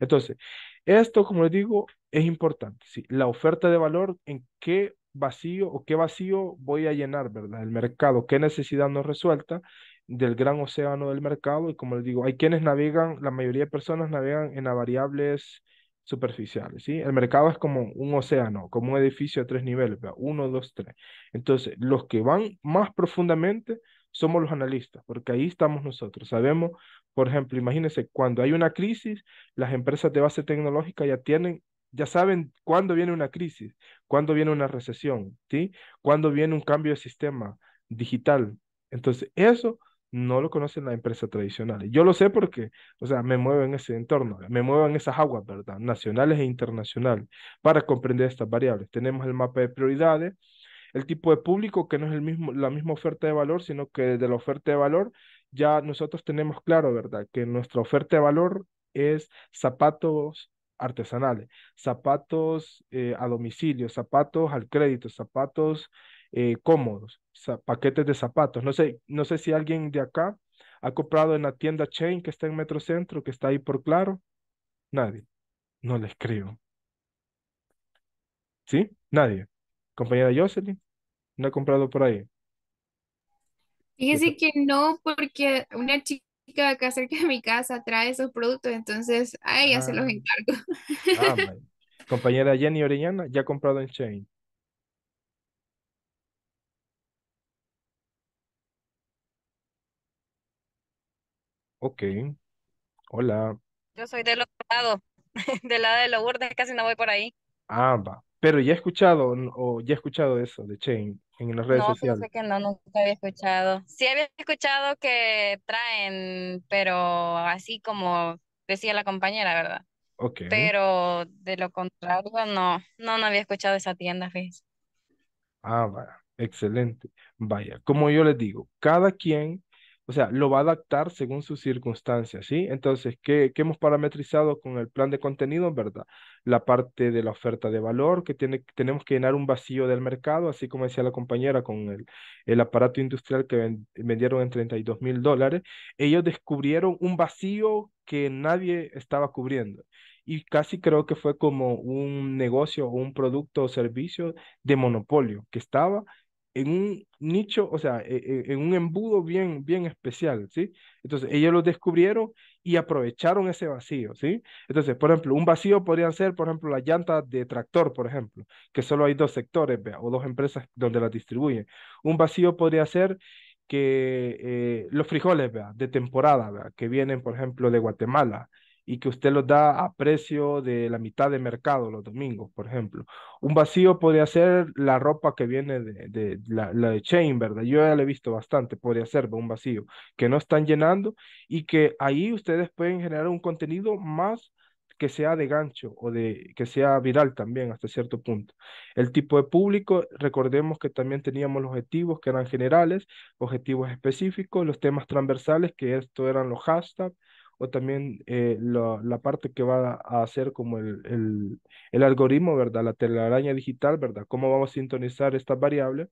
Entonces, esto, como les digo, es importante, ¿sí? La oferta de valor, ¿en qué vacío o qué vacío voy a llenar, ¿verdad? El mercado, qué necesidad no resuelta del gran océano del mercado y como les digo, hay quienes navegan, la mayoría de personas navegan en variables superficiales, ¿sí? El mercado es como un océano, como un edificio a tres niveles, ¿verdad? uno, dos, tres. Entonces, los que van más profundamente somos los analistas, porque ahí estamos nosotros. Sabemos, por ejemplo, imagínense, cuando hay una crisis, las empresas de base tecnológica ya tienen ya saben cuándo viene una crisis, cuándo viene una recesión, ¿sí? Cuándo viene un cambio de sistema digital. Entonces, eso no lo conocen las empresas tradicionales. Yo lo sé porque, o sea, me muevo en ese entorno, me muevo en esas aguas, ¿verdad? Nacionales e internacionales, para comprender estas variables. Tenemos el mapa de prioridades, el tipo de público, que no es el mismo, la misma oferta de valor, sino que de la oferta de valor ya nosotros tenemos claro, ¿verdad? Que nuestra oferta de valor es zapatos artesanales, zapatos eh, a domicilio, zapatos al crédito, zapatos eh, cómodos, paquetes de zapatos. No sé, no sé si alguien de acá ha comprado en la tienda Chain que está en Metro Centro, que está ahí por Claro. Nadie. No le escribo ¿Sí? Nadie. Compañera Jocelyn, ¿no ha comprado por ahí? Fíjese que no, porque una chica chica que hacer de mi casa trae esos productos, entonces a ella se los ah. encargo. Ah, Compañera Jenny Orellana, ya ha comprado en Chain. Ok. Hola. Yo soy del otro lado, del lado de los burdes, casi no voy por ahí. Ah, va. Pero ya he escuchado o ya he escuchado eso de Chain en las redes No, pues sociales. que no, nunca había escuchado. Sí había escuchado que traen, pero así como decía la compañera, ¿verdad? Ok. Pero de lo contrario, no, no, no había escuchado esa tienda, fíjese. Ah, va. Excelente. Vaya, como yo les digo, cada quien o sea, lo va a adaptar según sus circunstancias, ¿sí? Entonces, ¿qué, hemos parametrizado con el plan de contenido, verdad? La parte de la oferta de valor, que tiene, tenemos que llenar un vacío del mercado, así como decía la compañera con el, aparato industrial que vendieron en 32 mil dólares, ellos descubrieron un vacío que nadie estaba cubriendo. Y casi creo que fue como un negocio o un producto o servicio de monopolio que estaba en un nicho, o sea, e, e, en un embudo bien, bien especial, ¿sí? Entonces, ellos lo descubrieron y aprovecharon ese vacío, ¿sí? Entonces, por ejemplo, un vacío podrían ser, por ejemplo, las llantas de tractor, por ejemplo, que solo hay dos sectores ¿vea? o dos empresas donde las distribuyen. Un vacío podría ser que eh, los frijoles, ¿vea? De temporada, ¿vea? Que vienen, por ejemplo, de Guatemala y que usted los da a precio de la mitad de mercado los domingos, por ejemplo. Un vacío puede ser la ropa que viene de, la, de Chain, ¿verdad? Yo ya la he visto bastante, puede ser un vacío que no están llenando y que ahí ustedes pueden generar un contenido más que sea de gancho o de que sea viral también hasta cierto punto. El tipo de público, recordemos que también teníamos los objetivos que eran generales, objetivos específicos, los temas transversales que esto eran los hashtags o también eh, la, parte que va a hacer como el, algoritmo, ¿verdad? La telaraña digital, ¿verdad? ¿Cómo vamos a sintonizar estas variables?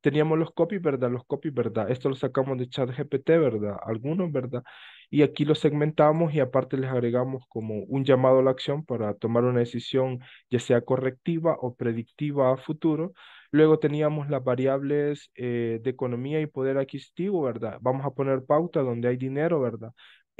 Teníamos los copies, ¿verdad? Los copies, ¿verdad? Esto lo sacamos de ChatGPT, ¿verdad? Algunos, ¿verdad? Y aquí los segmentamos y aparte les agregamos como un llamado a la acción para tomar una decisión ya sea correctiva o predictiva a futuro, Luego teníamos las variables eh, de economía y poder adquisitivo, ¿verdad? Vamos a poner pauta donde hay dinero, ¿verdad?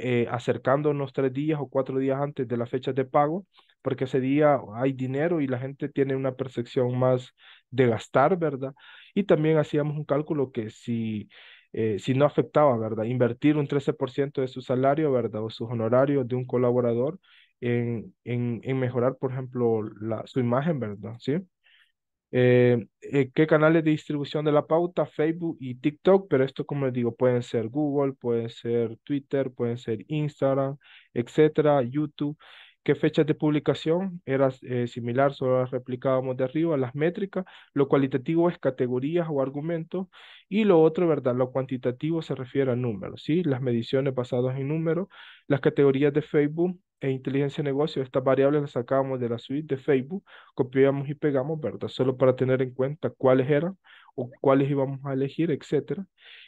Eh, acercándonos tres días o cuatro días antes de la fecha de pago, porque ese día hay dinero y la gente tiene una percepción más de gastar, ¿verdad? Y también hacíamos un cálculo que si, eh, si no afectaba, ¿verdad? Invertir un 13% de su salario, ¿verdad? O sus honorarios de un colaborador en, en, en mejorar, por ejemplo, la, su imagen, ¿verdad? ¿Sí? Eh, eh, ¿Qué canales de distribución de la pauta? Facebook y TikTok, pero esto, como les digo, pueden ser Google, pueden ser Twitter, pueden ser Instagram, etcétera, YouTube. ¿Qué fechas de publicación? Era eh, similar, solo las replicábamos de arriba, las métricas. Lo cualitativo es categorías o argumentos. Y lo otro, ¿verdad? Lo cuantitativo se refiere a números, ¿sí? Las mediciones basadas en números. Las categorías de Facebook e inteligencia de negocio, estas variables las sacábamos de la suite de Facebook, copiábamos y pegamos, ¿verdad? Solo para tener en cuenta cuáles eran o cuáles íbamos a elegir, etcétera.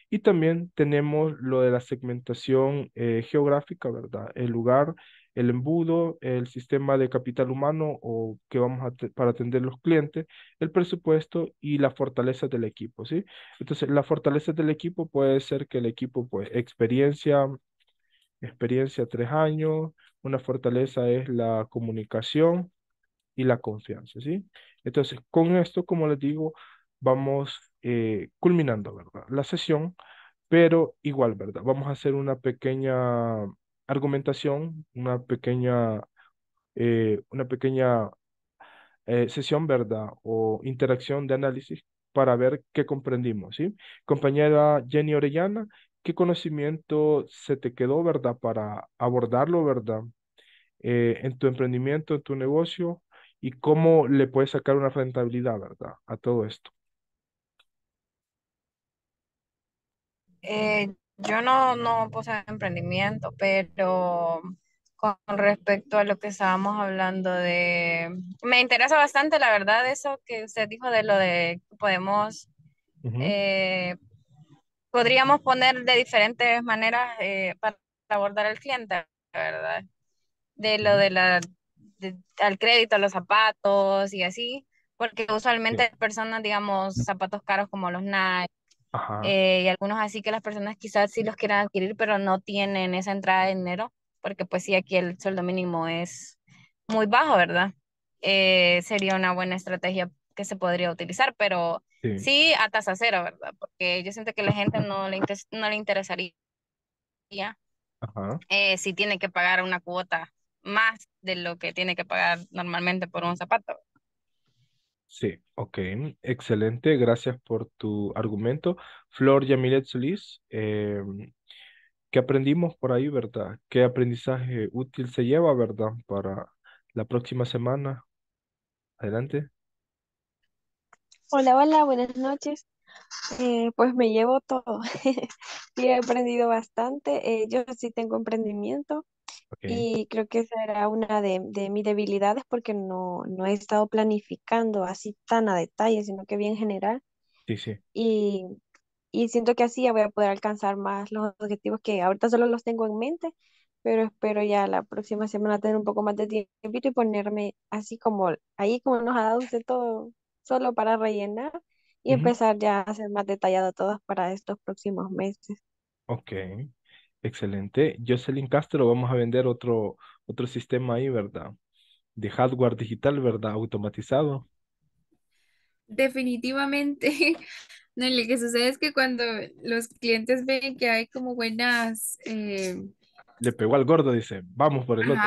Y también tenemos lo de la segmentación eh, geográfica, ¿verdad? El lugar, el embudo, el sistema de capital humano o que vamos a para atender los clientes, el presupuesto y la fortaleza del equipo, ¿sí? Entonces, la fortaleza del equipo puede ser que el equipo, pues, experiencia, experiencia tres años, una fortaleza es la comunicación y la confianza, ¿sí? Entonces, con esto, como les digo, vamos eh, culminando, ¿verdad? La sesión, pero igual, ¿verdad? Vamos a hacer una pequeña argumentación, una pequeña, eh, una pequeña eh, sesión, ¿verdad? O interacción de análisis para ver qué comprendimos, ¿sí? Compañera Jenny Orellana, qué conocimiento se te quedó, ¿verdad? Para abordarlo, ¿verdad? Eh, en tu emprendimiento, en tu negocio y cómo le puedes sacar una rentabilidad, ¿verdad? A todo esto. Eh, yo no, no poseo emprendimiento, pero con respecto a lo que estábamos hablando de... Me interesa bastante, la verdad, eso que usted dijo de lo de que podemos podríamos poner de diferentes maneras eh, para abordar al cliente, ¿verdad? De lo de la, al crédito, a los zapatos y así, porque usualmente sí. personas, digamos, zapatos caros como los Nike eh, y algunos así que las personas quizás sí los quieran adquirir, pero no tienen esa entrada de dinero, porque pues sí, aquí el sueldo mínimo es muy bajo, ¿verdad? Eh, sería una buena estrategia que se podría utilizar, pero Sí. a tasa cero, ¿verdad? Porque yo siento que la gente no le, no le interesaría eh, si tiene que pagar una cuota más de lo que tiene que pagar normalmente por un zapato. Sí, ok, excelente, gracias por tu argumento. Flor Yamilet Solís, eh, ¿qué aprendimos por ahí, verdad? ¿Qué aprendizaje útil se lleva, verdad, para la próxima semana? Adelante. Hola, hola, buenas noches. Eh, pues me llevo todo y he aprendido bastante. Eh, yo sí tengo emprendimiento y creo que esa era una de, mis debilidades porque no, no he estado planificando así tan a detalle, sino que bien general. Y, y siento que así ya voy a poder alcanzar más los objetivos que ahorita solo los tengo en mente, pero espero ya la próxima semana tener un poco más de tiempo y ponerme así como ahí como nos ha dado usted todo solo para rellenar y empezar ya a ser más detallado todas para estos próximos meses. Ok, excelente. Jocelyn Castro, vamos a vender otro, otro sistema ahí, ¿verdad? De hardware digital, ¿verdad? Automatizado. Definitivamente. No, lo que sucede es que cuando los clientes ven que hay como buenas... Eh, Le pegó al gordo, dice, vamos por el otro.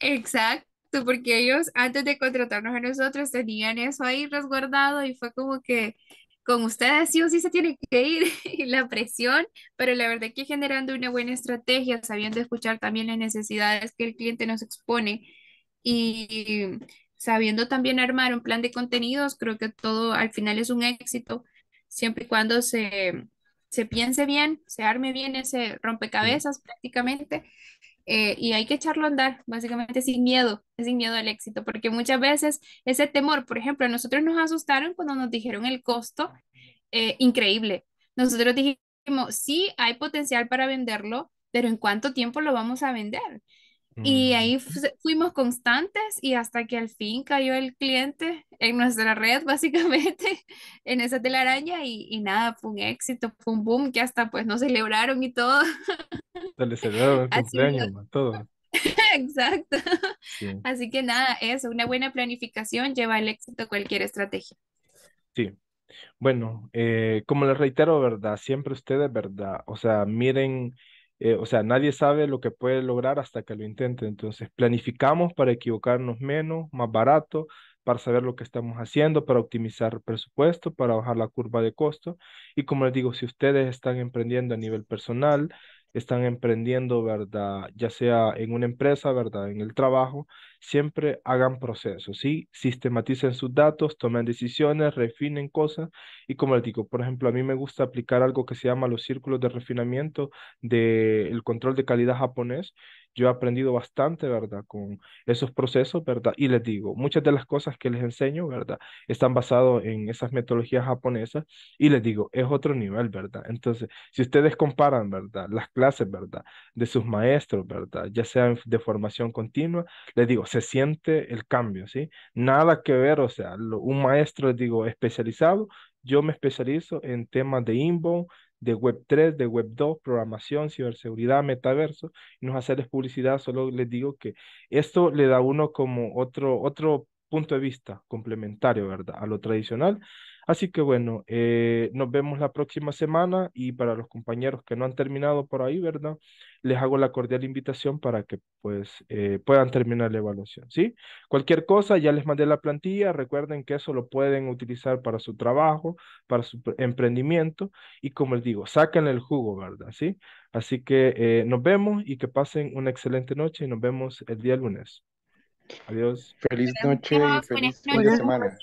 Exacto porque ellos antes de contratarnos a nosotros tenían eso ahí resguardado y fue como que con ustedes sí o sí se tiene que ir la presión, pero la verdad que generando una buena estrategia, sabiendo escuchar también las necesidades que el cliente nos expone y sabiendo también armar un plan de contenidos, creo que todo al final es un éxito, siempre y cuando se, se piense bien, se arme bien ese rompecabezas prácticamente eh, y hay que echarlo a andar, básicamente sin miedo, sin miedo al éxito, porque muchas veces ese temor, por ejemplo, nosotros nos asustaron cuando nos dijeron el costo eh, increíble. Nosotros dijimos, sí, hay potencial para venderlo, pero ¿en cuánto tiempo lo vamos a vender? Y mm. ahí fuimos constantes y hasta que al fin cayó el cliente en nuestra red, básicamente, en esa telaraña y, y nada, fue un éxito, fue un boom que hasta pues nos celebraron y todo. Se celebraron el cumpleaños, todo. Exacto. Así que nada, eso, una buena planificación lleva al éxito cualquier estrategia. Sí, bueno, eh, como les reitero, ¿verdad? Siempre ustedes, ¿verdad? O sea, miren eh, o sea, nadie sabe lo que puede lograr hasta que lo intente. Entonces, planificamos para equivocarnos menos, más barato, para saber lo que estamos haciendo, para optimizar el presupuesto, para bajar la curva de costo. Y como les digo, si ustedes están emprendiendo a nivel personal, están emprendiendo, ¿verdad? Ya sea en una empresa, ¿verdad? En el trabajo, siempre hagan procesos, ¿sí? Sistematicen sus datos, tomen decisiones, refinen cosas y como les digo, por ejemplo, a mí me gusta aplicar algo que se llama los círculos de refinamiento del control de calidad japonés yo he aprendido bastante, ¿verdad? Con esos procesos, ¿verdad? Y les digo, muchas de las cosas que les enseño, ¿verdad? Están basadas en esas metodologías japonesas y les digo, es otro nivel, ¿verdad? Entonces, si ustedes comparan, ¿verdad? Las clases, ¿verdad? De sus maestros, ¿verdad? Ya sean de formación continua, les digo, se siente el cambio, ¿sí? Nada que ver, o sea, un maestro, les digo, especializado, yo me especializo en temas de inbound, de Web 3, de Web 2, programación, ciberseguridad, metaverso, y nos hacerles publicidad, solo les digo que esto le da uno como otro, otro punto de vista complementario, ¿verdad? A lo tradicional Así que bueno, eh, nos vemos la próxima semana y para los compañeros que no han terminado por ahí, ¿verdad? Les hago la cordial invitación para que pues eh, puedan terminar la evaluación, ¿sí? Cualquier cosa, ya les mandé la plantilla, recuerden que eso lo pueden utilizar para su trabajo, para su emprendimiento y como les digo, saquen el jugo, ¿verdad? ¿Sí? Así que eh, nos vemos y que pasen una excelente noche y nos vemos el día lunes. Adiós. Feliz noche y feliz, feliz semana.